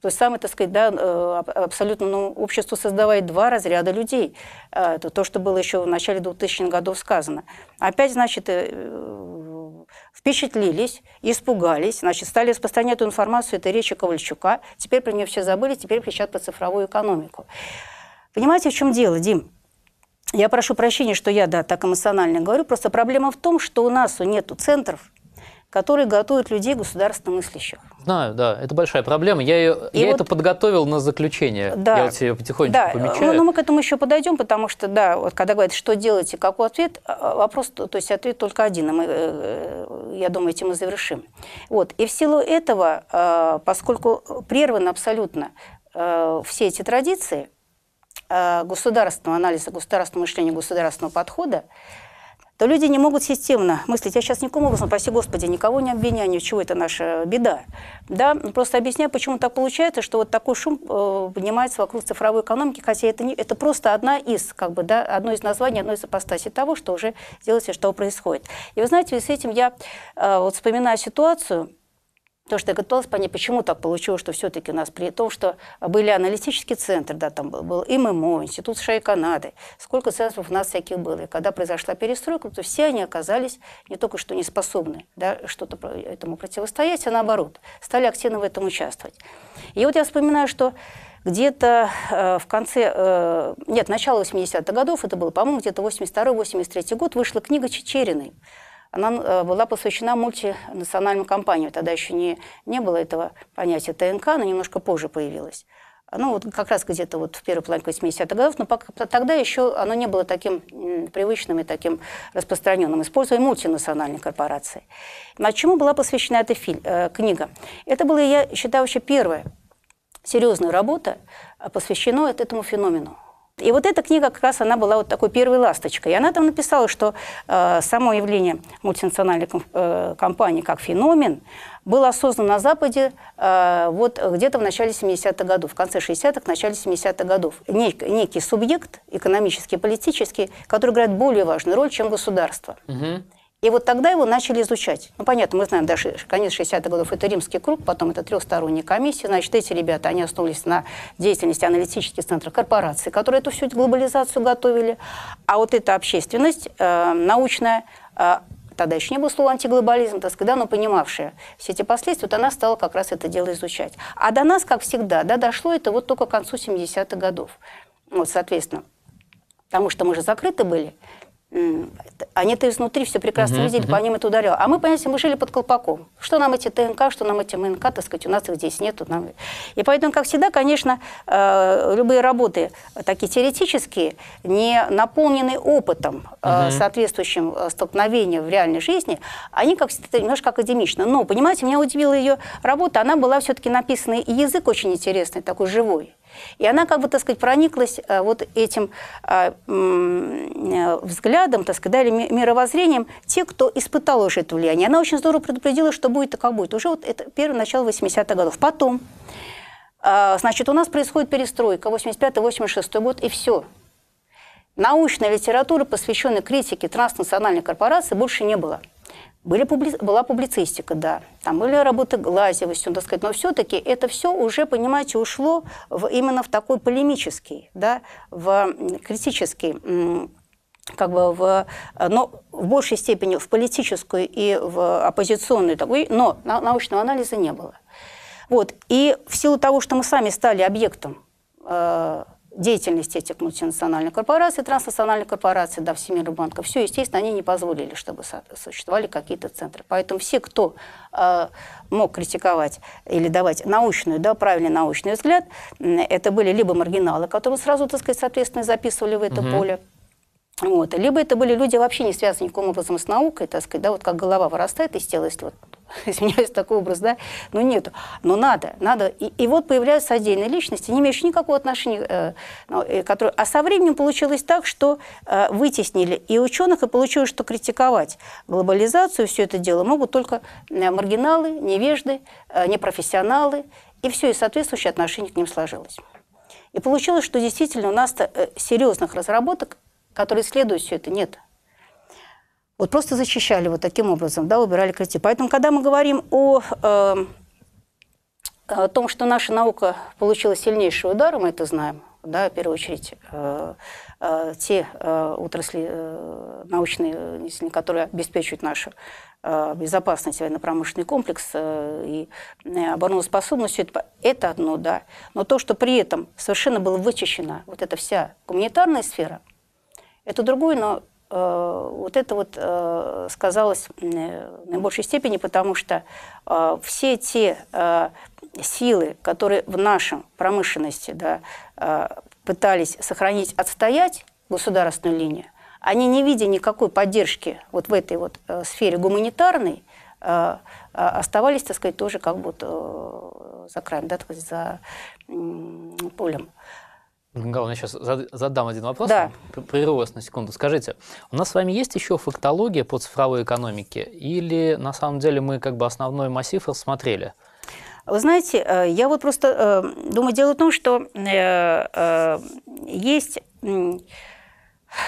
B: то есть самое, так сказать, да, э, абсолютно ну, общество создавает два разряда людей. Э, это то, что было еще в начале 2000-х годов сказано. Опять, значит, э, впечатлились, испугались, значит, стали распространять эту информацию, это речи Ковальчука. Теперь про нее все забыли, теперь кричат про цифровую экономику. Понимаете, в чем дело, Дим? Я прошу прощения, что я, да, так эмоционально говорю, просто проблема в том, что у нас нету центров, которые готовят людей государственно мыслящих.
A: Знаю, да, это большая проблема. Я, ее, я вот, это подготовил на заключение. Да, я вот себе потихонечку да, помечаю. Ну, но ну,
B: мы к этому еще подойдем, потому что, да, вот когда говорят, что делать и какой ответ, а, а, вопрос, то есть ответ только один, и мы, э, э, я думаю, этим и завершим. Вот, и в силу этого, а, поскольку прерваны абсолютно все эти традиции государственного анализа, государственного мышления, государственного подхода, то люди не могут системно мыслить. Я сейчас никаким образом, прости Господи, никого не обвиняю, ни в чего это наша беда. Да? Ну, просто объясняю, почему так получается, что вот такой шум э, поднимается вокруг цифровой экономики, хотя это, не, это просто одна из, как бы, да, одно из названий, одно из апостасий того, что уже делается, что происходит. И вы знаете, с этим я э, вот вспоминаю ситуацию, Потому что я пыталась понять, почему так получилось, что все-таки у нас при том, что были аналитические центры, да, там был, был ММО, Институт США и Канады, сколько центров у нас всяких было. И когда произошла перестройка, то все они оказались не только что не способны да, что-то этому противостоять, а наоборот, стали активно в этом участвовать. И вот я вспоминаю, что где-то э, в конце, э, нет, начало 80-х годов, это было, по-моему, где-то 82-83 год, вышла книга Чечериной она э, была посвящена мультинациональным компаниям. Тогда еще не, не было этого понятия ТНК, но немножко позже появилось. Ну, вот как раз где-то вот в первой половине 80-х годов, но пока, тогда еще оно не было таким привычным и таким распространенным. Использовали мультинациональные корпорации. А чему была посвящена эта филь, э, книга? Это была, я считаю, вообще первая серьезная работа, э, посвященная этому феномену и вот эта книга как раз она была вот такой первой ласточкой. И она там написала, что э, само явление мультинациональной комп э, компании как феномен было осознано на Западе э, вот где-то в начале 70-х годов, в конце 60-х, начале 70-х годов. Нек некий субъект экономический, политический, который играет более важную роль, чем государство. Угу. И вот тогда его начали изучать. Ну, понятно, мы знаем, даже конец 60-х годов это римский круг, потом это трехсторонняя комиссия. Значит, эти ребята, они основывались на деятельности аналитических центров корпораций, которые эту всю глобализацию готовили. А вот эта общественность э, научная, э, тогда еще не было слова антиглобализм, так сказать, да, но понимавшая все эти последствия, вот она стала как раз это дело изучать. А до нас, как всегда, да, дошло это вот только к концу 70-х годов. Вот, соответственно, потому что мы же закрыты были, они-то изнутри все прекрасно видели, по ним это ударило. А мы, понимаете, мы жили под колпаком. Что нам эти ТНК, что нам эти МНК, так сказать, у нас их здесь нету. Нам... И поэтому, как всегда, конечно, э, любые работы такие теоретические, не наполненные опытом, э, соответствующим э, столкновения в реальной жизни, они, как всегда, немножко академично. Но, понимаете, меня удивила ее работа, она была все-таки написана, и язык очень интересный, такой живой. И она как бы, так сказать, прониклась э, вот этим э, э, взглядом, так сказать, или мировоззрением те, кто испытал уже это влияние. Она очень здорово предупредила, что будет и как будет. Уже вот это первое начало 80-х годов. Потом, значит, у нас происходит перестройка, 85-86 год, и все. Научной литературы, посвященной критике транснациональной корпорации, больше не было. Были публи... Была публицистика, да. Там были работы Глазевостью, так сказать. Но все-таки это все уже, понимаете, ушло в, именно в такой полемический, да, в критический как бы в, но в большей степени в политическую и в оппозиционную такой, но научного анализа не было. Вот. И в силу того, что мы сами стали объектом э, деятельность этих мультинациональных корпораций, транснациональных корпораций, да, всемирных банков, все, естественно, они не позволили, чтобы существовали какие-то центры. Поэтому все, кто э, мог критиковать или давать научную, да, правильный научный взгляд, это были либо маргиналы, которые сразу, так сказать, соответственно, записывали в это угу. поле, вот. Либо это были люди, вообще не связанные никаким образом с наукой, так сказать, да, вот как голова вырастает из тела, если вот извиняюсь, такой образ, да, но нету. Но надо, надо. И, и вот появляются отдельные личности, не имеющие никакого отношения, э, ну, э, которые... А со временем получилось так, что э, вытеснили и ученых, и получилось, что критиковать глобализацию, все это дело могут только э, маргиналы, невежды, э, непрофессионалы, и все, и соответствующее отношение к ним сложилось. И получилось, что действительно у нас э, серьезных разработок, которые исследуют все это, нет. Вот просто защищали вот таким образом, да, убирали коллектив. Поэтому, когда мы говорим о, э, о том, что наша наука получила сильнейший удар, мы это знаем, да, в первую очередь, э, э, те э, отрасли э, научные, которые обеспечивают нашу э, безопасность, военно-промышленный комплекс э, и э, обороноспособность, это, это одно, да. Но то, что при этом совершенно была вычищена вот эта вся гуманитарная сфера, это другое, но Э, вот это вот э, сказалось э, в наибольшей степени, потому что все те силы, которые в нашем промышленности да, пытались сохранить, отстоять государственную линию, они, не видя никакой поддержки вот в этой вот сфере гуманитарной, оставались, так сказать, тоже как будто за краем, да, так сказать, за полем.
A: Галина, я сейчас задам один вопрос. Да. Прервусь на секунду. Скажите, у нас с вами есть еще фактология по цифровой экономике? Или на самом деле мы как бы основной массив рассмотрели?
B: Вы знаете, э, я вот просто э, думаю, дело в том, что э, есть...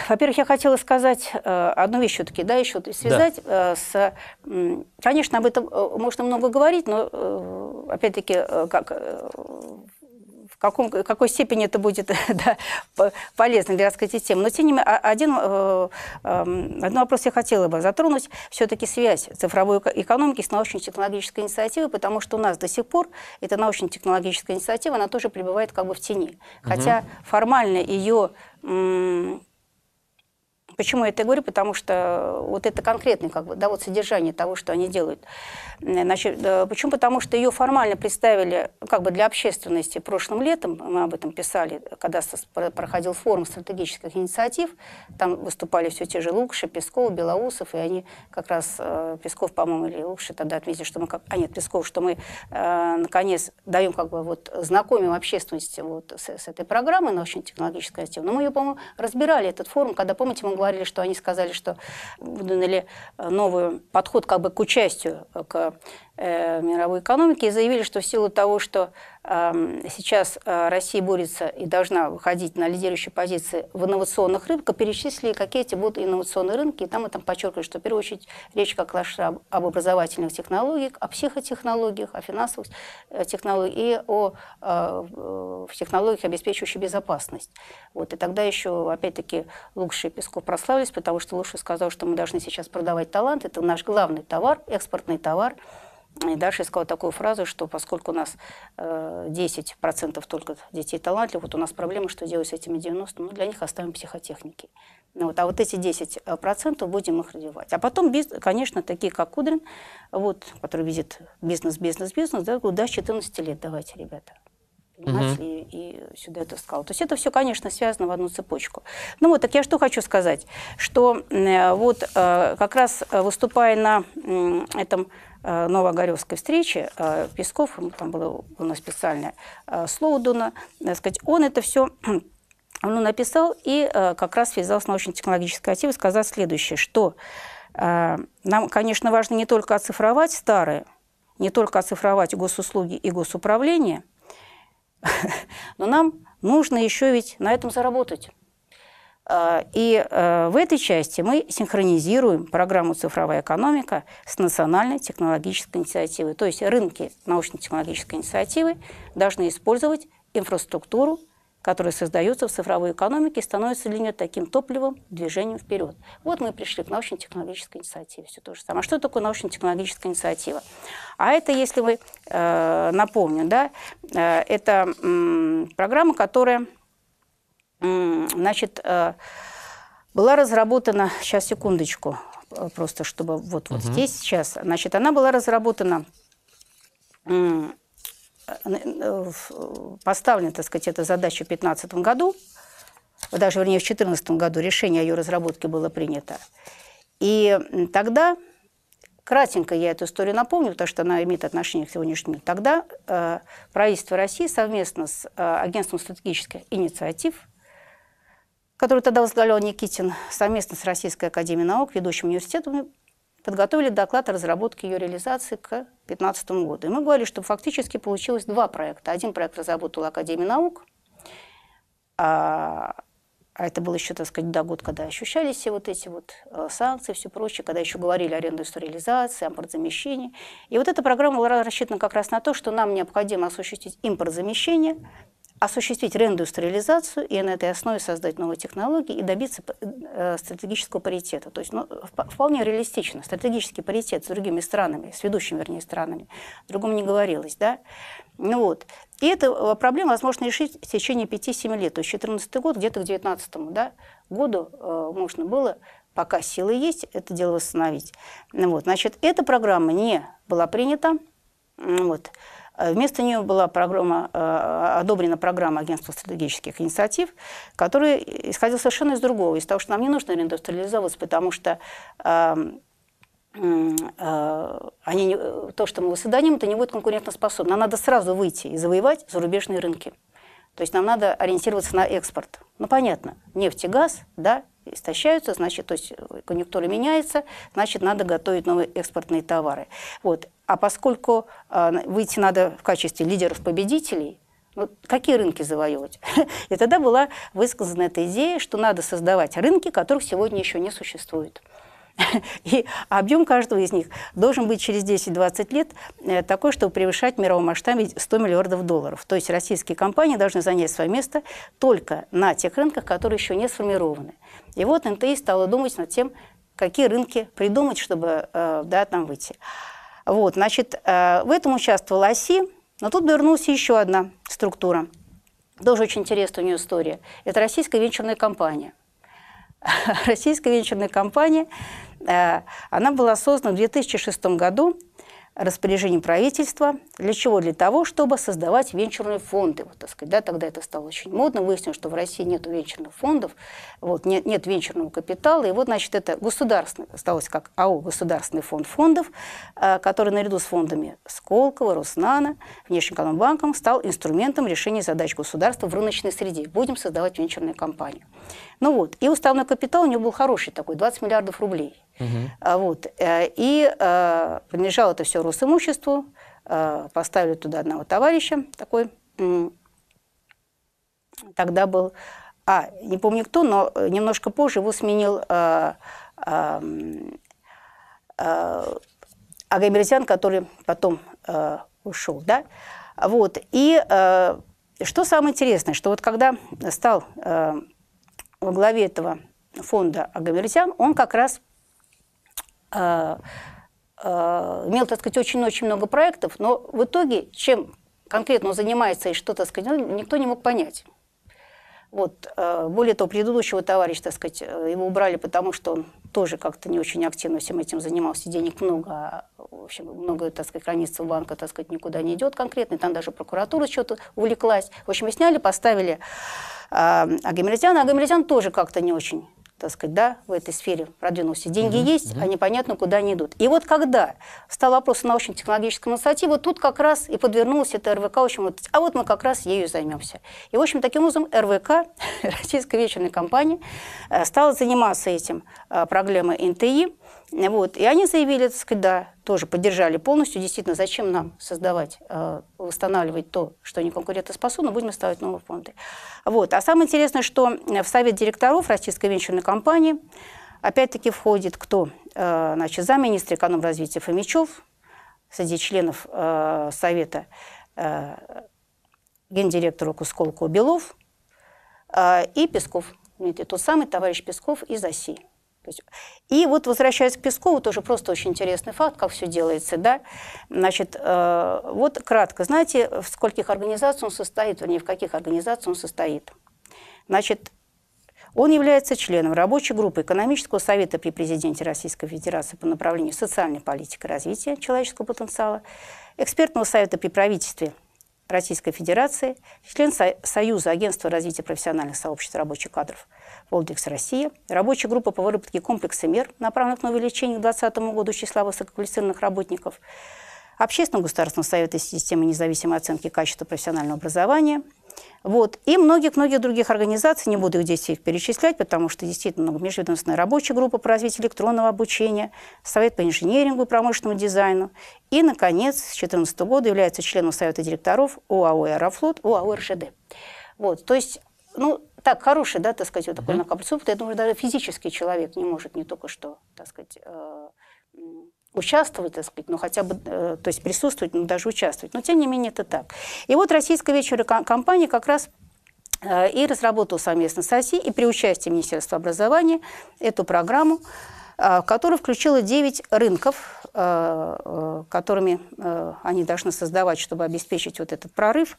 B: Во-первых, я хотела сказать одну вещь все-таки, да, еще связать да. с... Конечно, об этом можно много говорить, но, опять-таки, как каком, какой степени это будет да, полезно для раскрытия системы. Но тем не менее, а, один, э, э, один вопрос я хотела бы затронуть, все-таки связь цифровой экономики с научно-технологической инициативой, потому что у нас до сих пор эта научно-технологическая инициатива, она тоже пребывает как бы в тени. Хотя угу. формально ее Почему я это говорю? Потому что э, вот это конкретное как бы, да, вот содержание того, что они делают. Э, значит, э, почему? Потому что ее формально представили как бы для общественности прошлым летом, мы об этом писали, когда проходил форум стратегических инициатив, там выступали все те же Лукши, Песков, Белоусов, и они как раз, Песков, по-моему, или Лукши тогда отметили, что мы, как, а нет, Песков, что мы, наконец, даем как бы вот, знакомим общественность вот с, с этой программой очень научно-технологической но мы ее, по-моему, разбирали, этот форум, когда, помните, мы говорили, говорили, что они сказали, что выдали э, новый подход как бы к участию, э, к Э, мировой экономики и заявили, что в силу того, что эм, сейчас э, Россия борется и должна выходить на лидирующие позиции в инновационных рынках, перечислили, какие эти будут инновационные рынки. И там и там подчеркивали, что в первую очередь речь как раз об, об образовательных технологиях, о психотехнологиях, о финансовых э, технологиях и о, о, о технологиях, обеспечивающих безопасность. Вот. И тогда еще, опять-таки, Лукши и Песков прославились, потому что Лукши сказал, что мы должны сейчас продавать талант. Это наш главный товар, экспортный товар. И дальше я сказала такую фразу, что поскольку у нас 10% э, только детей талантливых, вот у нас проблема, что делать с этими 90, ну, для них оставим психотехники. Ну, вот, а вот эти 10% будем их развивать. А потом, конечно, такие, как Кудрин, вот, который видит бизнес, бизнес, бизнес, да, да, с 14 лет давайте, ребята понимаешь, угу. и, и сюда это сказал. То есть это все, конечно, связано в одну цепочку. Ну вот, так я что хочу сказать, что э, вот э, как раз э, выступая на э, этом Новогоревской встрече э, Песков, ему там было у нас специальное э, Слоудуна, сказать, он это все он ну, написал и как раз связал с научно-технологической активой, сказал следующее, что нам, конечно, важно не только оцифровать старые, не только оцифровать госуслуги и госуправление, Но нам нужно еще ведь на этом заработать. А, и э, в этой части мы синхронизируем программу «Цифровая экономика» с национальной технологической инициативой. То есть рынки научно-технологической инициативы должны использовать инфраструктуру которые создаются в цифровой экономике, становятся для нее таким топливом, движением вперед. Вот мы пришли к научно-технологической инициативе. Все то же самое. А что такое научно-технологическая инициатива? А это, если вы э, напомню, да, э, это э, программа, которая, э, значит, э, была разработана, сейчас, секундочку, просто чтобы вот, вот здесь сейчас, значит, она была разработана Э, э, поставлена, так сказать, эта задача в 2015 году, даже, вернее, в 2014 году решение о ее разработке было принято. И тогда, кратенько я эту историю напомню, потому что она имеет отношение к сегодняшнему дню, тогда э, правительство России совместно с э, Агентством стратегических инициатив, который тогда возглавлял Никитин, совместно с Российской Академией Наук, ведущим университетом подготовили доклад о разработке ее реализации к 2015 году. И мы говорили, что фактически получилось два проекта. Один проект разработала Академия наук, а, а это был еще, так сказать, до года, когда ощущались все вот эти вот э, санкции, все прочее, когда еще говорили о реиндустриализации, о импортзамещении. И вот эта программа была рассчитана как раз на то, что нам необходимо осуществить импортзамещение осуществить реиндустриализацию и на этой основе создать новые технологии и добиться э, стратегического паритета. То есть ну, вполне реалистично. Стратегический паритет с другими странами, с ведущими, вернее, странами. Другому не говорилось, да? Ну вот. И эту э, проблему возможно решить в течение 5-7 лет. То есть 2014 год, где-то к 2019 да, году э, можно было, пока силы есть, это дело восстановить. Ну, вот. Значит, эта программа не была принята. Ну вот. Э, вместо нее была программа, э, одобрена программа Агентства стратегических инициатив, которая исходила совершенно из другого, из того, что нам не нужно реиндустриализовываться, потому что эм, э, они то, что мы высадим, это не будет конкурентоспособно. Нам надо сразу выйти и завоевать зарубежные рынки. То есть нам надо ориентироваться на экспорт. Ну, понятно, нефть и газ, да, истощаются, значит, то есть э, конъюнктура меняется, значит, надо готовить новые экспортные товары. Вот. А поскольку а, выйти надо в качестве лидеров-победителей, вот ну, какие рынки завоевывать? И тогда была высказана эта идея, что надо создавать рынки, которых сегодня еще не существует. И объем каждого из них должен быть через 10-20 лет э, такой, чтобы превышать в мировом масштабе 100 миллиардов долларов. То есть российские компании должны занять свое место только на тех рынках, которые еще не сформированы. И вот НТИ стала думать над тем, какие рынки придумать, чтобы э, да, там выйти. Вот, значит, э, в этом участвовала ОСИ, но тут вернулась еще одна структура. Тоже очень интересная у нее история. Это российская венчурная компания. Российская венчурная компания, э, она была создана в 2006 году распоряжение правительства. Для чего? Для того, чтобы создавать венчурные фонды. Вот, так сказать, да, тогда это стало очень модно. Выяснилось, что в России нет венчурных фондов, вот, нет, нет венчурного капитала. И вот, значит, это государственный, осталось как АО, Государственный фонд фондов, э, который наряду с фондами Сколково, Роснана, внешним Внешнеэкономбанком стал инструментом решения задач государства в рыночной среде. Будем создавать венчурные компании. Ну вот, и уставной капитал у него был хороший такой, 20 миллиардов рублей. Угу. вот, э, и а, принадлежало это все Росимуществу, а, поставили туда одного товарища, такой тогда был, а, не помню кто, но немножко позже его сменил а, а, а, Агамерзян, который потом а, ушел, да, вот, и а, что самое интересное, что вот когда стал а, во главе этого фонда Агамерсян, он как раз э, э, имел, так сказать, очень-очень много проектов, но в итоге чем конкретно он занимается и что, так сказать, никто не мог понять. Вот. Э, более того, предыдущего товарища, так сказать, э, его убрали, потому что он тоже как-то не очень активно всем этим занимался, денег много, а, в общем, много, так сказать, хранится в банка, так сказать, никуда не идет конкретно, там даже прокуратура что-то увлеклась. В общем, и сняли, поставили а, Агамерзяна. Агамерзян тоже как-то не очень так сказать, да, в этой сфере продвинулся. Деньги mm-hmm. есть, mm-hmm. а непонятно, куда они идут. И вот когда стал вопрос о научно-технологическом инициативе, тут как раз и подвернулась эта РВК, в общем, вот, а вот мы как раз ею займемся. И, в общем, таким образом РВК, Российская вечерная компания, э, стала заниматься этим э, проблемой НТИ, вот. И они заявили, так сказать, да, тоже поддержали полностью. Действительно, зачем нам создавать, э, восстанавливать то, что не конкурентоспособно, будем ставить новые фонды. Вот. А самое интересное, что э, в совет директоров российской венчурной компании опять-таки входит кто? Э, значит, замминистра развития Фомичев, среди членов совета гендиректора Кусколко Белов и Песков, тот самый товарищ Песков из России и вот возвращаясь к Пескову, тоже просто очень интересный факт, как все делается, да. Значит, э, вот кратко, знаете, в скольких организациях он состоит, вернее, в каких организациях он состоит. Значит, он является членом рабочей группы экономического совета при президенте Российской Федерации по направлению социальной политики развития человеческого потенциала, экспертного совета при правительстве Российской Федерации, член Союза агентства развития профессиональных сообществ рабочих кадров – «Олдекс Россия», рабочая группа по выработке комплекса мер, направленных на увеличение к 2020 году числа высококвалифицированных работников, Общественного государственного совета системы независимой оценки качества профессионального образования. Вот. И многих-многих других организаций, не буду их здесь их перечислять, потому что действительно много межведомственная рабочая группа по развитию электронного обучения, Совет по инженерингу и промышленному дизайну. И, наконец, с 2014 года является членом Совета директоров ОАО «Аэрофлот», ОАО «РШД». Вот. То есть ну, так, хороший, да, так сказать, вот такой mm-hmm. накоплен опыт. Я думаю, даже физический человек не может не только что, так сказать, э, участвовать, так сказать, ну, хотя бы, э, то есть присутствовать, но ну, даже участвовать. Но, тем не менее, это так. И вот российская вечерняя компания как раз э, и разработала совместно с Россией и при участии Министерства образования эту программу, в э, которую включила 9 рынков, э, э, которыми они должны создавать, чтобы обеспечить вот этот прорыв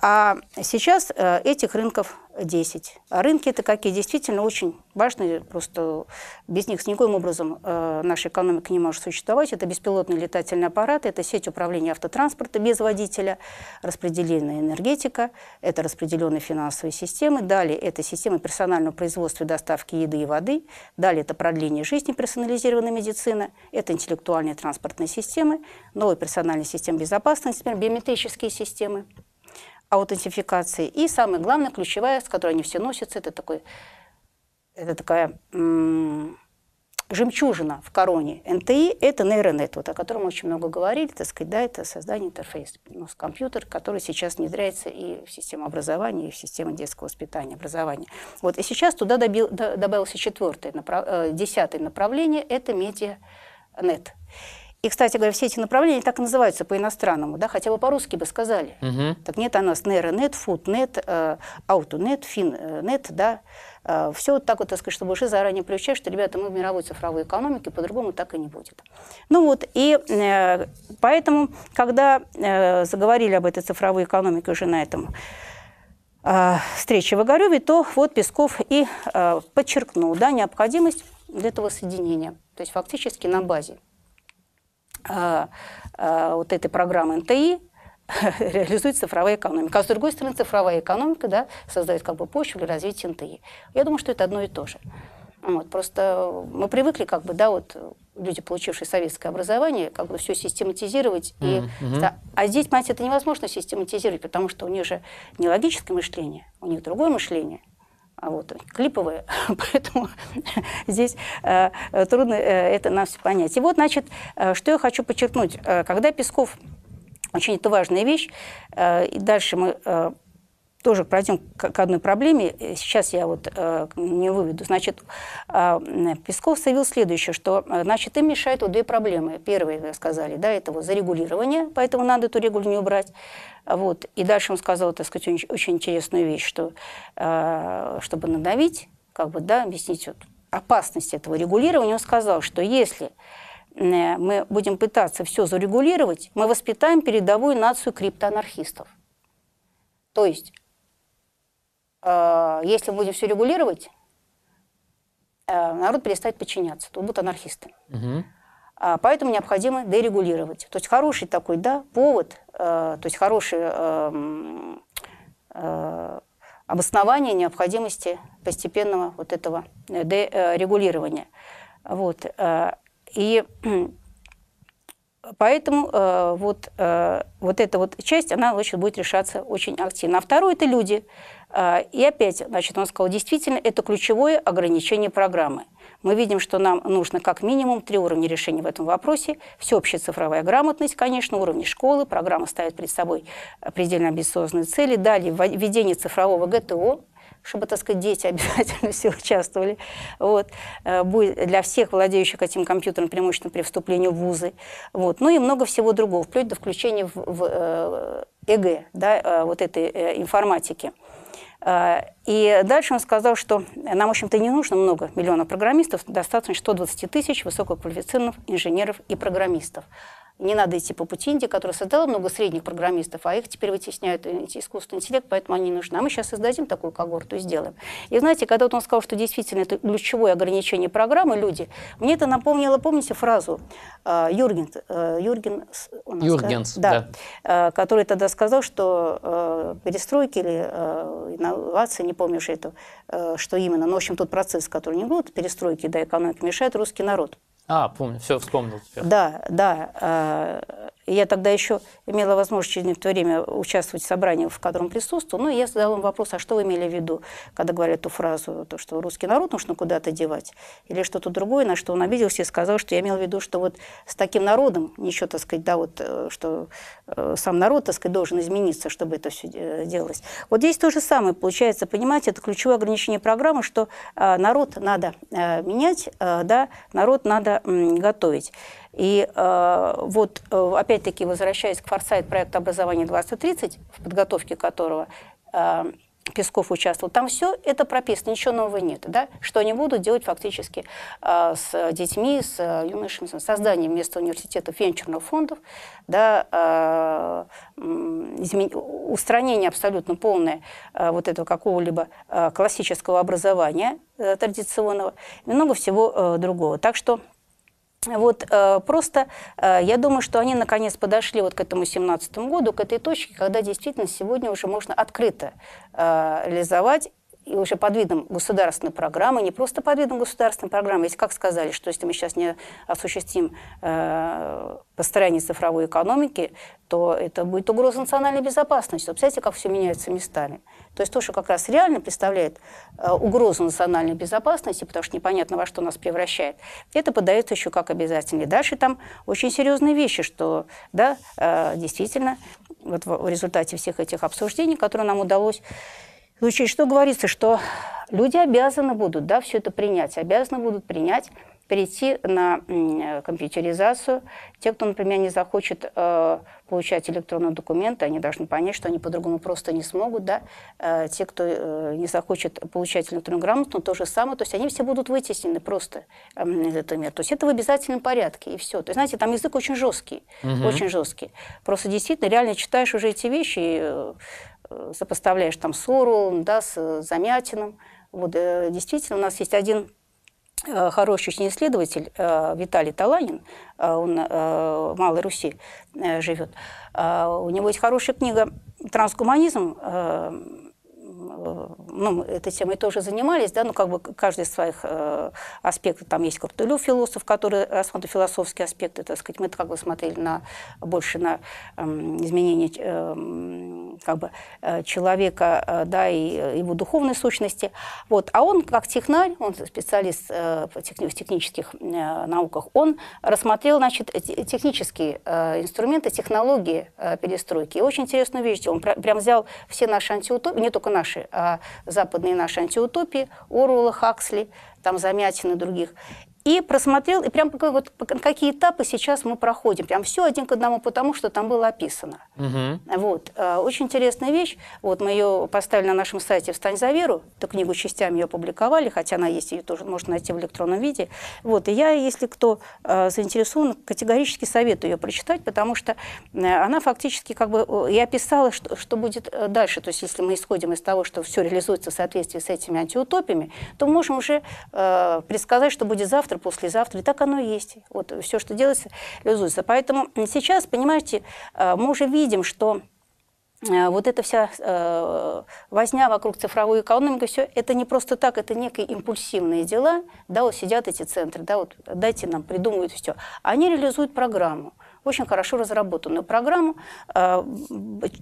B: а сейчас э, этих рынков 10. А рынки это какие? Действительно очень важные, просто без них никоим образом э, наша экономика не может существовать. Это беспилотные летательные аппараты, это сеть управления автотранспорта без водителя, распределенная энергетика, это распределенные финансовые системы, далее это система персонального производства и доставки еды и воды, далее это продление жизни персонализированная медицина, это интеллектуальные транспортные системы, новые персональные системы безопасности, например, биометрические системы аутентификации. И самое главное, ключевая, с которой они все носятся, это, такой, это такая жемчужина в короне НТИ – это нейронет, вот, о котором очень много говорили, так сказать, да, это создание интерфейса, ну, компьютер, который сейчас внедряется и в систему образования, и в систему детского воспитания, образования. Вот, и сейчас туда добил, добавился четвертое, направ, э, десятое направление – это медианет. И, кстати говоря, все эти направления так и называются по-иностранному, да, хотя бы по-русски бы сказали. Угу. Так нет а у нас нейронет, фуднет, э, аутонет, финнет, э, да. Э, все вот так вот, так сказать, чтобы уже заранее приучать, что, ребята, мы в мировой цифровой экономике, по-другому так и не будет. Ну вот, и поэтому, когда заговорили об этой цифровой экономике уже на этом встрече в Огареве, то вот Песков и подчеркнул да, необходимость для этого соединения, то есть фактически на базе Э, э, вот этой программы НТИ реализует цифровая экономика. А с другой стороны, цифровая экономика да, создает как бы почву для развития НТИ. Я думаю, что это одно и то же. Вот, просто мы привыкли, как бы, да, вот люди, получившие советское образование, как бы все систематизировать.
A: и, mm -hmm.
B: а здесь, мать, это невозможно систематизировать, потому что у них же не логическое мышление, у них другое мышление. А вот, клиповые, поэтому здесь э, трудно э, это нам все понять. И вот, значит, э, что я хочу подчеркнуть. Когда Песков, очень это важная вещь, и дальше мы тоже пройдем к одной проблеме. Сейчас я вот э, не выведу. Значит, э, Песков заявил следующее, что, э, значит, им мешают вот две проблемы. Первые, вы сказали, да, это вот зарегулирование, поэтому надо эту регулирование убрать. Вот. И дальше он сказал, так сказать, очень интересную вещь, что э, чтобы надавить, как бы, да, объяснить вот опасность этого регулирования, он сказал, что если э, мы будем пытаться все зарегулировать, мы воспитаем передовую нацию криптоанархистов. То есть Э, если мы будем все регулировать, э, народ перестает подчиняться, то будут анархисты. Угу. Поэтому необходимо дерегулировать. То есть хороший такой да, повод, э, то есть хорошее эм, обоснование необходимости постепенного вот этого дерегулирования. Вот. И Поэтому э, вот, э, вот эта вот часть, она значит, будет решаться очень активно. А второе – это люди. Э, и опять, значит, он сказал, действительно, это ключевое ограничение программы. Мы видим, что нам нужно как минимум три уровня решения в этом вопросе. Всеобщая цифровая грамотность, конечно, уровни школы, программа ставит перед собой предельно амбициозные цели. Далее, введение цифрового ГТО, чтобы, так сказать, дети обязательно все участвовали. Вот. Э, для всех владеющих этим компьютером преимущественно при вступлении в вузы. Вот. Ну и много всего другого, вплоть до включения в, в э, ЭГЭ, да, э, вот этой информатики. И дальше он сказал, что нам, в общем-то, не нужно много миллионов программистов, достаточно 120 тысяч высококвалифицированных инженеров и программистов не надо идти по пути Индии, которая создала много средних программистов, а их теперь вытесняют искусственный интеллект, поэтому они нужны. А мы сейчас создадим такую когорту и сделаем. И знаете, когда вот он сказал, что действительно это ключевое ограничение программы, люди, мне это напомнило, помните фразу э, Юрген, э, Юрген нас, Юргенс, да, да. Э, который тогда сказал, что перестройки или инновации, не помню, уже это, что именно, но, в общем, тот процесс, который не будет перестройки, да, экономики, мешает русский народ.
A: А, помню, все вспомнил теперь.
B: Да, да. Э, я тогда еще имела возможность в то время участвовать в собрании, в котором присутствовал. Но ну, я задала им вопрос, а что вы имели в виду, когда говорили эту фразу, то, что русский народ нужно куда-то девать, или что-то другое, на что он обиделся и сказал, что я имел в виду, что вот с таким народом, ничего, так сказать, да, вот, э, что э, сам народ, так сказать, должен измениться, чтобы это все э, делалось. Вот здесь то же самое получается, понимаете, это ключевое ограничение программы, что народ надо менять, да, народ надо готовить. И э, вот, э, опять-таки, возвращаясь к форсайт проекта образования 2030, в подготовке которого э, Песков участвовал, там все это прописано, ничего нового нет, да? что они будут делать фактически э, с детьми, с э, юношами, с созданием вместо университетов венчурных фондов, да, э, измен... устранение абсолютно полное э, вот этого какого-либо э, классического образования э, традиционного и много всего э, другого. Так что вот э, просто э, я думаю, что они наконец подошли вот к этому 17 году, к этой точке, когда действительно сегодня уже можно открыто э, реализовать и уже под видом государственной программы, не просто под видом государственной программы, ведь как сказали, что если мы сейчас не осуществим э, построение цифровой экономики, то это будет угроза национальной безопасности. Вот, представляете, как все меняется местами. То есть то, что как раз реально представляет э, угрозу национальной безопасности, потому что непонятно, во что нас превращает, это подается еще как обязательный. дальше там очень серьезные вещи, что да, э, действительно вот в результате всех этих обсуждений, которые нам удалось изучить, что говорится, что люди обязаны будут да, все это принять, обязаны будут принять перейти на э, компьютеризацию. Те, кто, например, не захочет э, получать электронные документы, они должны понять, что они по-другому просто не смогут. Да? Э, те, кто не захочет получать электронную грамоту, то же самое. То есть они все будут вытеснены просто эм, из этого мира. То есть это в обязательном порядке, и все. То есть, знаете, там язык очень жесткий, угу. очень жесткий. Просто действительно реально читаешь уже эти вещи и э, э, сопоставляешь там с Орулом, да, с э, Замятиным. Вот, действительно, у нас есть один Э, хороший очень исследователь э, Виталий Таланин, э, он в Малой Руси живет. У него есть хорошая книга «Трансгуманизм», ну, этой темой тоже занимались, да, ну, как бы каждый из своих э, аспектов, там есть Картулю, философ, который рассматривает философские аспекты, так сказать, мы как бы смотрели на, больше на э, эм, изменение э, эм, как бы э, человека, э, да, и э, его духовной сущности, вот, а он как технарь, он специалист э, в, технических э, науках, он рассмотрел, значит, технические э, инструменты, технологии э, перестройки, и очень интересную вещь, он прям взял все наши антиутопии, не только наши, Э, западные наши антиутопии, Оруэлла, Хаксли, там Замятин и других и просмотрел, и прям вот какие этапы сейчас мы проходим. Прям все один к одному, потому что там было описано. Угу. Вот. Э, очень интересная вещь. Вот мы ее поставили на нашем сайте «Встань за веру». Эту книгу частями ее опубликовали, хотя она есть, ее тоже можно найти в электронном виде. Вот. И я, если кто э, заинтересован, категорически советую ее прочитать, потому что э, она фактически как бы... Я писала, что, что будет дальше. То есть если мы исходим из того, что все реализуется в соответствии с этими антиутопиями, то можем уже предсказать, что будет завтра, завтра, послезавтра. И так оно и есть. Вот все, что делается, реализуется. Поэтому сейчас, понимаете, э, мы уже видим, что э, вот эта вся э, возня вокруг цифровой экономики, все это не просто так, это некие импульсивные дела. Да, вот сидят эти центры, да, вот дайте нам, придумывают все. Они реализуют программу очень хорошо разработанную программу,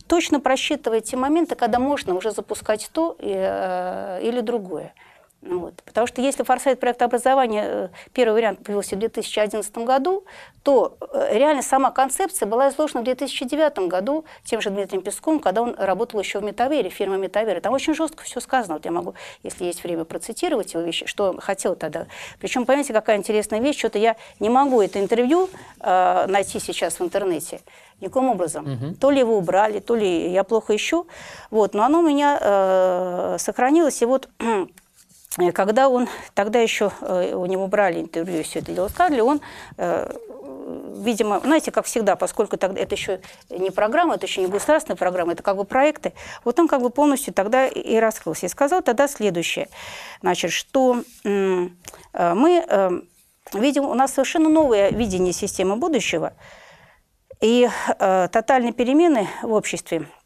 B: точно просчитывая те моменты, когда можно уже запускать то или другое. Ну вот. Потому что если форсайт проекта образования, э, первый вариант появился в 2011 году, то э, реально сама концепция была изложена в 2009 году тем же Дмитрием Песком, когда он работал еще в Метавере, фирма Метавере. Там очень жестко все сказано. Вот я могу, если есть время, процитировать его вещи, что хотел тогда. Причем, понимаете, какая интересная вещь, что-то я не могу это интервью э, найти сейчас в интернете никаким образом. Угу. То ли его убрали, то ли я плохо ищу. Вот, но оно у меня э, сохранилось. И вот Э, когда он, тогда еще э, у него брали интервью, все это дело он, э, видимо, знаете, как всегда, поскольку тогда это еще не программа, это еще не государственная программа, это как бы проекты, вот он как бы полностью тогда и раскрылся. И сказал тогда следующее, значит, что мы видим, у нас совершенно новое видение системы будущего, и тотальные перемены в обществе –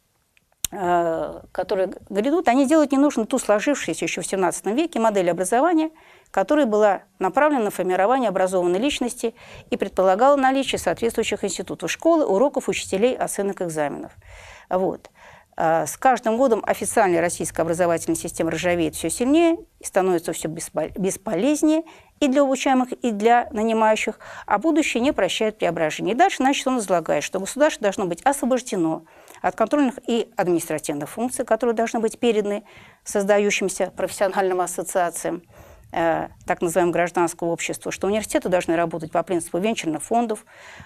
B: Э, которые грядут, они делают не нужно ту сложившуюся еще в XVII веке модель образования, которая была направлена на формирование образованной личности и предполагала наличие соответствующих институтов школы, уроков, учителей, оценок экзаменов. Вот. Э, с каждым годом официальная российская образовательная система ржавеет все сильнее и становится все бесполезнее и для обучаемых, и для нанимающих, а будущее не прощает преображений. И дальше, значит, он излагает, что государство должно быть освобождено от контрольных и административных функций, которые должны быть переданы создающимся профессиональным ассоциациям, э, так называемому гражданскому обществу, что университеты должны работать по принципу венчурных фондов,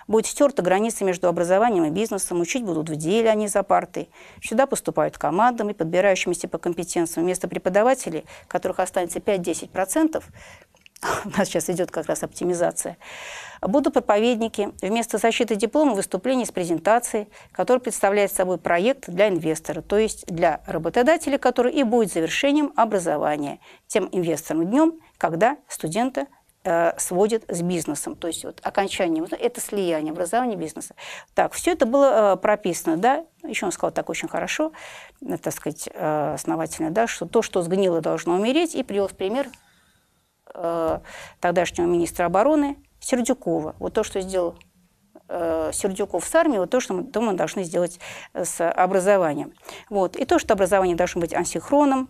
B: будет стерта граница между образованием и бизнесом, учить будут в деле, а не за партой. Сюда поступают командами, подбирающимися по компетенциям, вместо преподавателей, которых останется 5-10%, у нас сейчас идет как раз оптимизация, будут проповедники вместо защиты диплома выступлений с презентацией, который представляет собой проект для инвестора, то есть для работодателя, который и будет завершением образования тем инвесторам днем, когда студента э, сводит с бизнесом, то есть вот окончанием, это слияние образования и бизнеса. Так, все это было э, прописано, да, еще он сказал так очень хорошо, э, так сказать, э, основательно, да, что то, что сгнило, должно умереть, и привел в пример Э, тогдашнего министра обороны Сердюкова. Вот то, что сделал э, Сердюков с армией, вот то, что мы, думаем, должны сделать с образованием. Вот. И то, что образование должно быть асинхронным,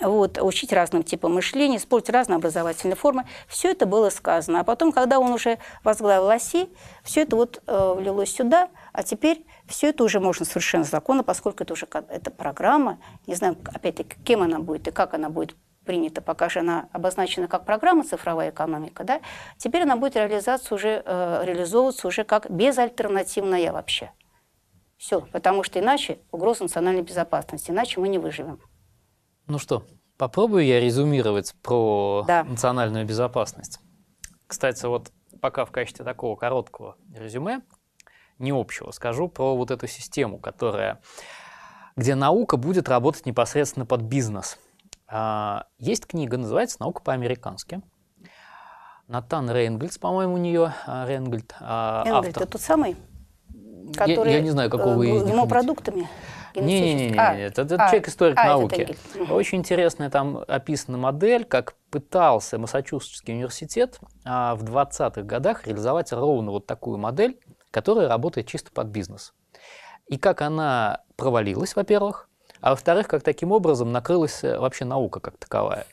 B: вот, учить разным типам мышления, использовать разные образовательные формы. Все это было сказано. А потом, когда он уже возглавил оси, все это вот э, влилось сюда, а теперь все это уже можно совершенно законно, поскольку это уже это программа. Не знаю, опять-таки, кем она будет и как она будет принята, пока же она обозначена как программа «Цифровая экономика», да, теперь она будет реализоваться уже, э, реализовываться уже как безальтернативная вообще. Все, потому что иначе угроза национальной безопасности, иначе мы не выживем.
A: Ну что, попробую я резюмировать про да. национальную безопасность. Кстати, вот пока в качестве такого короткого резюме, не общего, скажу про вот эту систему, которая, где наука будет работать непосредственно под бизнес – а, есть книга, называется «Наука по-американски». Натан Рейнгельдс, по-моему, у нее а, Рейнгельд. А, Рейнгельд – это тот самый? Который, я, я не знаю, какого э, вы из них продуктами? Не-не-не, а, это, это а, человек-историк а, науки. Это Очень интересная там описана модель, как пытался Массачусетский университет а, в 20-х годах реализовать ровно вот такую модель, которая работает чисто под бизнес. И как она провалилась, во-первых, а во-вторых, как таким образом накрылась э, вообще наука как таковая.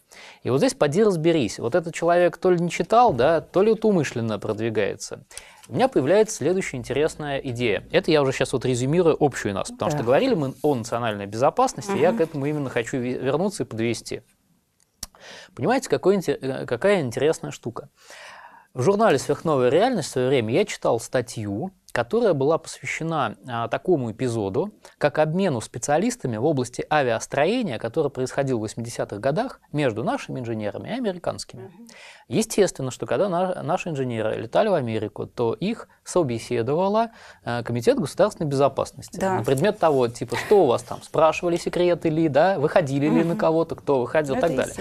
A: И вот здесь поди разберись, вот этот человек то ли не читал, да, то ли вот умышленно продвигается. У меня появляется следующая интересная идея. Это я уже сейчас вот резюмирую общую нас, потому да. что говорили мы о национальной безопасности, угу. я к этому именно хочу вернуться и подвести. Понимаете, какой, э, какая интересная штука. В журнале «Сверхновая реальность» в свое время я читал статью, которая была посвящена а, такому эпизоду, как обмену специалистами в области авиастроения, который происходил в 80-х годах между нашими инженерами и американскими. Естественно, что когда наши инженеры летали в Америку, то их собеседовала э, Комитет государственной безопасности да. на предмет того, типа, что у вас там, спрашивали секреты ли, да, выходили ли на кого-то, кто выходил и так далее.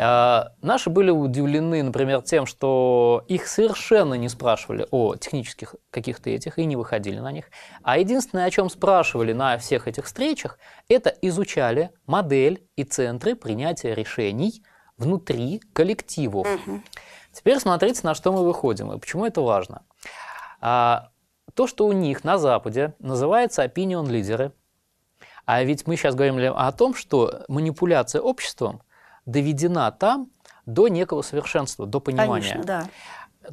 A: Э, наши были удивлены, например, тем, что их совершенно не спрашивали о технических каких-то этих и не выходили на них. А единственное, о чем спрашивали на всех этих встречах, это изучали модель и центры принятия решений внутри коллективов. Теперь смотрите, на что мы выходим и почему это важно. А, то, что у них на Западе называется opinion лидеры, а ведь мы сейчас говорим о том, что манипуляция обществом доведена там до некого совершенства, до понимания. Конечно, да.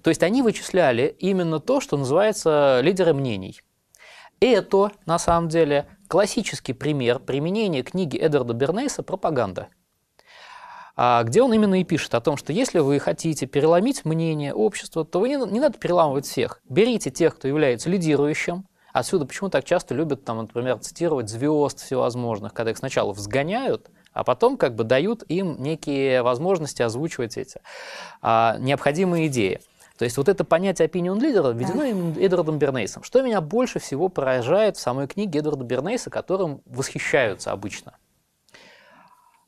A: То есть они вычисляли именно то, что называется лидеры мнений. Это, на самом деле, классический пример применения книги Эдварда Бернейса «Пропаганда», а, где он именно и пишет о том, что если вы хотите переломить мнение общества, то вы не, не надо переламывать всех. Берите тех, кто является лидирующим, Отсюда почему так часто любят, там, например, цитировать звезд всевозможных, когда их сначала взгоняют, а потом как бы дают им некие возможности озвучивать эти а, необходимые идеи. То есть вот это понятие opinion лидера введено да. им Эдвардом Бернейсом. Что меня больше всего поражает в самой книге Эдварда Бернейса, которым восхищаются обычно.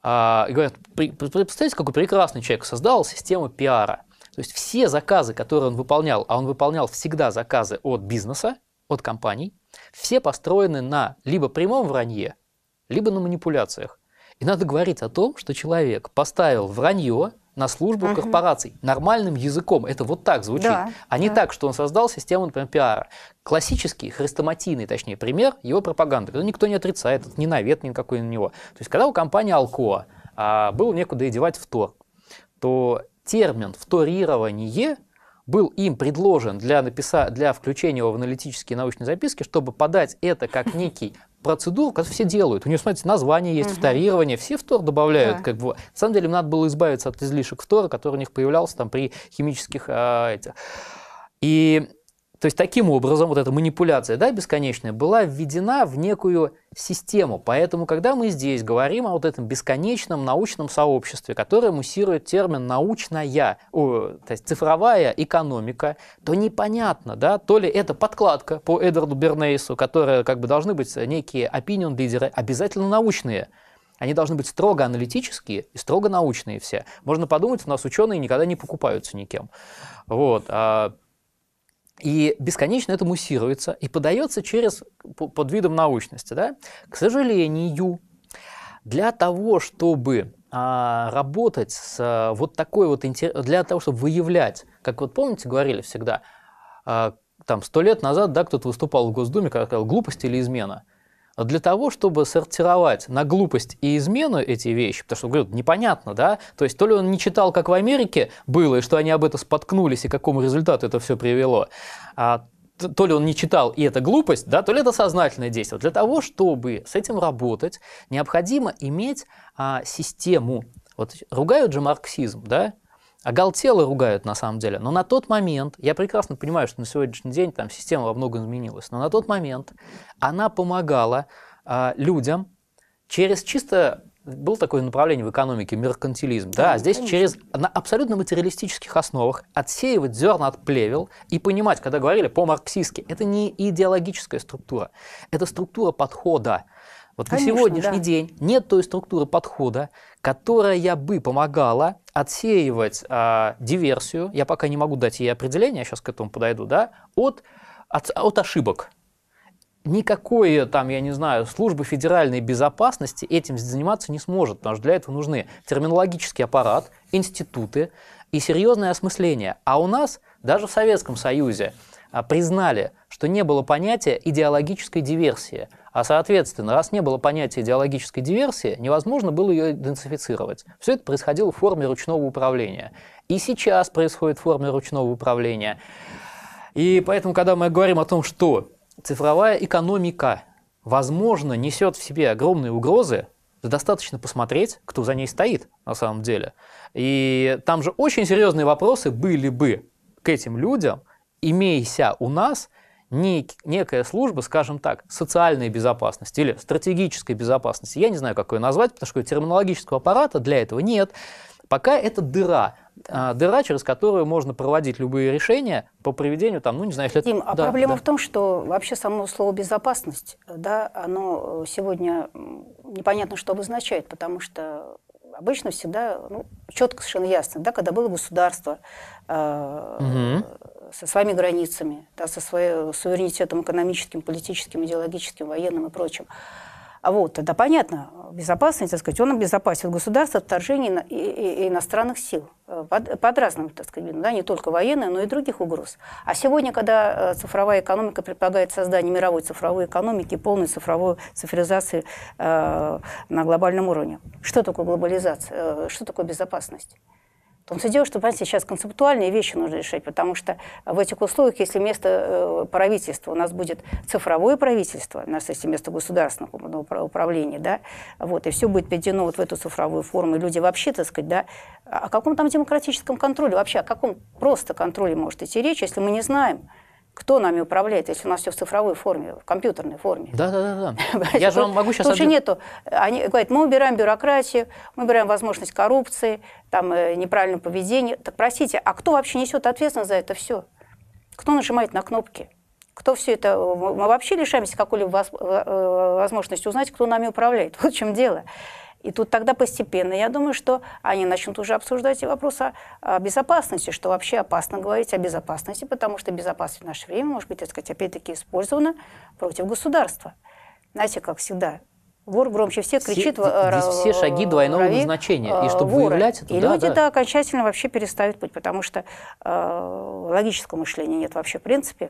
A: А, говорят, представьте, какой прекрасный человек создал систему пиара. То есть все заказы, которые он выполнял, а он выполнял всегда заказы от бизнеса, от компаний, все построены на либо прямом вранье, либо на манипуляциях. И надо говорить о том, что человек поставил вранье на службу угу. корпораций нормальным языком. Это вот так звучит. Да, а не да. так, что он создал систему, например, пиара. Классический, хрестоматийный, точнее, пример его пропаганды. Это ну, никто не отрицает, это не навет никакой на него. То есть, когда у компании Алко а, было некуда и девать втор, то термин «вторирование» был им предложен для, написа... для включения его в аналитические научные записки, чтобы подать это как некий процедуру, которую все делают. У нее, смотрите, название есть, угу. вторирование, все втор добавляют. Да. Как бы. На самом деле, им надо было избавиться от излишек втора, который у них появлялся там при химических э, этих. И то есть таким образом вот эта манипуляция да, бесконечная была введена в некую систему. Поэтому, когда мы здесь говорим о вот этом бесконечном научном сообществе, которое муссирует термин «научная», о, то есть цифровая экономика, то непонятно, да, то ли это подкладка по Эдварду Бернейсу, которая как бы должны быть некие опинион лидеры обязательно научные, они должны быть строго аналитические и строго научные все. Можно подумать, у нас ученые никогда не покупаются никем. Вот. А и бесконечно это муссируется и подается через, под видом научности. Да? К сожалению, для того, чтобы а, работать с а, вот такой вот для того, чтобы выявлять, как вот помните, говорили всегда, а, там сто лет назад, да, кто-то выступал в Госдуме, когда сказал глупость или измена для того, чтобы сортировать на глупость и измену эти вещи, потому что, говорят непонятно, да, то есть то ли он не читал, как в Америке было, и что они об этом споткнулись, и к какому результату это все привело, а то ли он не читал, и это глупость, да, то ли это сознательное действие. Для того, чтобы с этим работать, необходимо иметь а, систему. Вот ругают же марксизм, да, оголтело ругают на самом деле. Но на тот момент, я прекрасно понимаю, что на сегодняшний день там система во многом изменилась, но на тот момент она помогала э, людям через чисто было такое направление в экономике меркантилизм. Да, да а здесь конечно. через на абсолютно материалистических основах отсеивать зерна от плевел и понимать, когда говорили по-марксистски, это не идеологическая структура, это структура подхода. Вот Конечно, на сегодняшний да. день нет той структуры подхода, которая бы помогала отсеивать э, диверсию, я пока не могу дать ей определение, я сейчас к этому подойду, да, от, от, от ошибок. Никакой, там, я не знаю, службы федеральной безопасности этим заниматься не сможет, потому что для этого нужны терминологический аппарат, институты и серьезное осмысление. А у нас даже в Советском Союзе а, признали что не было понятия идеологической диверсии. А соответственно, раз не было понятия идеологической диверсии, невозможно было ее идентифицировать. Все это происходило в форме ручного управления. И сейчас происходит в форме ручного управления. И поэтому, когда мы говорим о том, что цифровая экономика, возможно, несет в себе огромные угрозы, достаточно посмотреть, кто за ней стоит на самом деле. И там же очень серьезные вопросы были бы к этим людям, имейся у нас, нек, некая служба, скажем так, социальной безопасности или стратегической безопасности, я не знаю, как ее назвать, потому что терминологического аппарата для этого нет, пока это дыра, а, дыра, через которую можно проводить любые решения по проведению там, ну не знаю, если Дим, это... а да, проблема да. в
B: том, что вообще само слово безопасность, да, оно э, сегодня непонятно, что обозначает, потому что обычно всегда ну, четко совершенно ясно, да, когда было государство, э, угу со своими границами, да, со своим суверенитетом экономическим, политическим, идеологическим, военным и прочим. А вот, да понятно, безопасность, так сказать, он обезопасил государство от вторжений иностранных сил э, под, под разным, так сказать, да, не только военные, но и других угроз. А сегодня, когда э, цифровая экономика предполагает создание мировой цифровой экономики, полной цифровой цифризации э, на глобальном уровне, что такое глобализация, э, что такое безопасность? Он все дело, что, понимаете, сейчас концептуальные вещи нужно решать, потому что в этих условиях, если место э, правительства, у нас будет цифровое правительство, у нас есть вместо государственного управления, да, вот, и все будет переведено вот в эту цифровую форму, и люди вообще, так сказать, да, о каком там демократическом контроле, вообще о каком просто контроле может идти речь, если мы не знаем, кто нами управляет, если у нас все в цифровой форме, в компьютерной форме.
A: Да, да, да. да. Я же вам могу сейчас... Тут же
B: нету. Они говорят, мы убираем бюрократию, мы убираем возможность коррупции, там, э, неправильного поведения. Так простите, а кто вообще несет ответственность за это все? Кто нажимает на кнопки? кто все это... Э, мы вообще лишаемся какой-либо э, э, возможности узнать, кто нами управляет. Вот в чем дело. И тут тогда постепенно, я думаю, что они начнут уже обсуждать и вопрос о, безопасности, что вообще опасно говорить о безопасности, потому что безопасность в наше время может быть, так сказать, опять-таки использована против государства. Знаете, как всегда, вор громче всех все, кричит. Все, все
A: шаги двойного рави, значения. И чтобы вора. выявлять это, И да, люди, да. да,
B: окончательно вообще перестают путь, потому что э, логического мышления нет вообще в принципе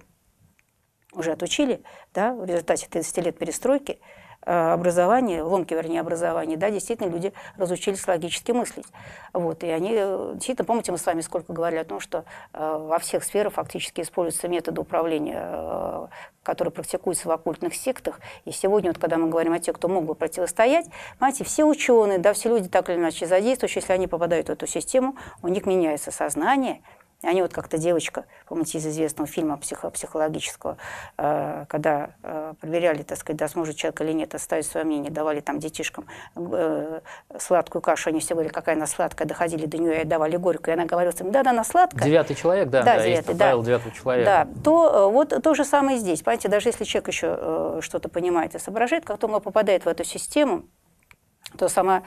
B: уже отучили, да, в результате 30 лет перестройки, э, образование, ломки, вернее, образование, да, действительно люди разучились логически мыслить. Вот, и они, э, действительно, помните, мы с вами сколько говорили о том, что э, во всех сферах фактически используются методы управления, э, которые практикуются в оккультных сектах. И сегодня, вот, когда мы говорим о тех, кто мог бы противостоять, понимаете, все ученые, да, все люди так или иначе задействуют, если они попадают в эту систему, у них меняется сознание, они вот как-то девочка, помните, из известного фильма психо психологического, э, когда э, проверяли, так сказать, да, сможет человек или нет оставить свое мнение, давали там детишкам э, сладкую кашу, они все были какая она сладкая, доходили до нее и давали горькую, и она говорила им, да, да, она сладкая.
A: Девятый человек, да, да, да девятый, да. правило девятого человека.
B: Да, то вот то же самое здесь, понимаете, даже если человек еще что-то понимает и соображает, как только он попадает в эту систему, то сама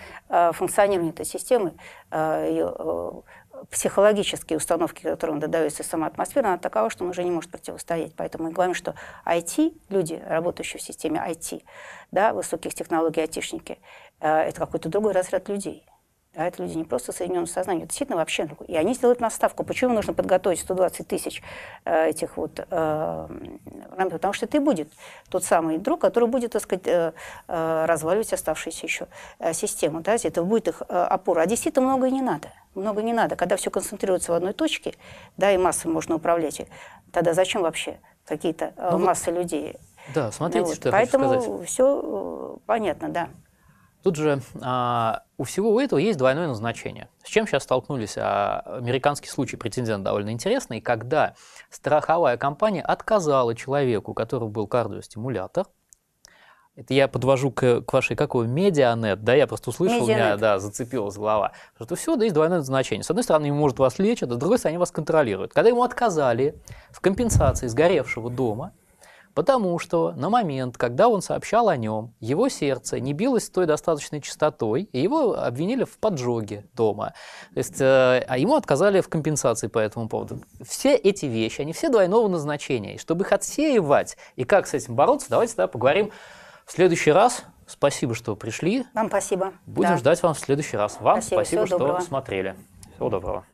B: функционирование этой системы, ее психологические установки, которые он додается сама атмосфера, она такова, что он уже не может противостоять. Поэтому мы говорим, что IT, люди, работающие в системе IT, да, высоких технологий, айтишники, э, это какой-то другой разряд людей. А это люди не просто соединенные сознанием, это действительно вообще. И они сделают наставку. Почему нужно подготовить 120 тысяч э, этих вот... Э, потому что ты будет тот самый друг, который будет, так сказать, э, э разваливать оставшуюся еще э, систему. Да? Это будет их э, опора. А действительно много и не надо. Много не надо. Когда все концентрируется в одной точке, да, и массы можно управлять, тогда зачем вообще какие-то э, ну массы вот... людей?
A: Да, смотрите, ну, вот. что Поэтому
B: все понятно, да.
A: Тут же а, у всего у этого есть двойное назначение. С чем сейчас столкнулись? А, американский случай, прецедент довольно интересный, когда страховая компания отказала человеку, у которого был кардиостимулятор, это я подвожу к, к вашей какой медианет, да, я просто услышал, медианет. меня да, зацепилась голова. Что все, да, есть двойное значение. С одной стороны, ему может вас лечат, а с другой стороны, они вас контролируют. Когда ему отказали в компенсации сгоревшего дома, Потому что на момент, когда он сообщал о нем, его сердце не билось с той достаточной частотой, и его обвинили в поджоге дома. То есть, э, а ему отказали в компенсации по этому поводу. Все эти вещи, они все двойного назначения. И чтобы их отсеивать и как с этим бороться, давайте тогда поговорим в следующий раз. Спасибо, что пришли.
B: Вам спасибо. Будем да.
A: ждать вам в следующий раз. Вам спасибо, спасибо что смотрели. Всего доброго.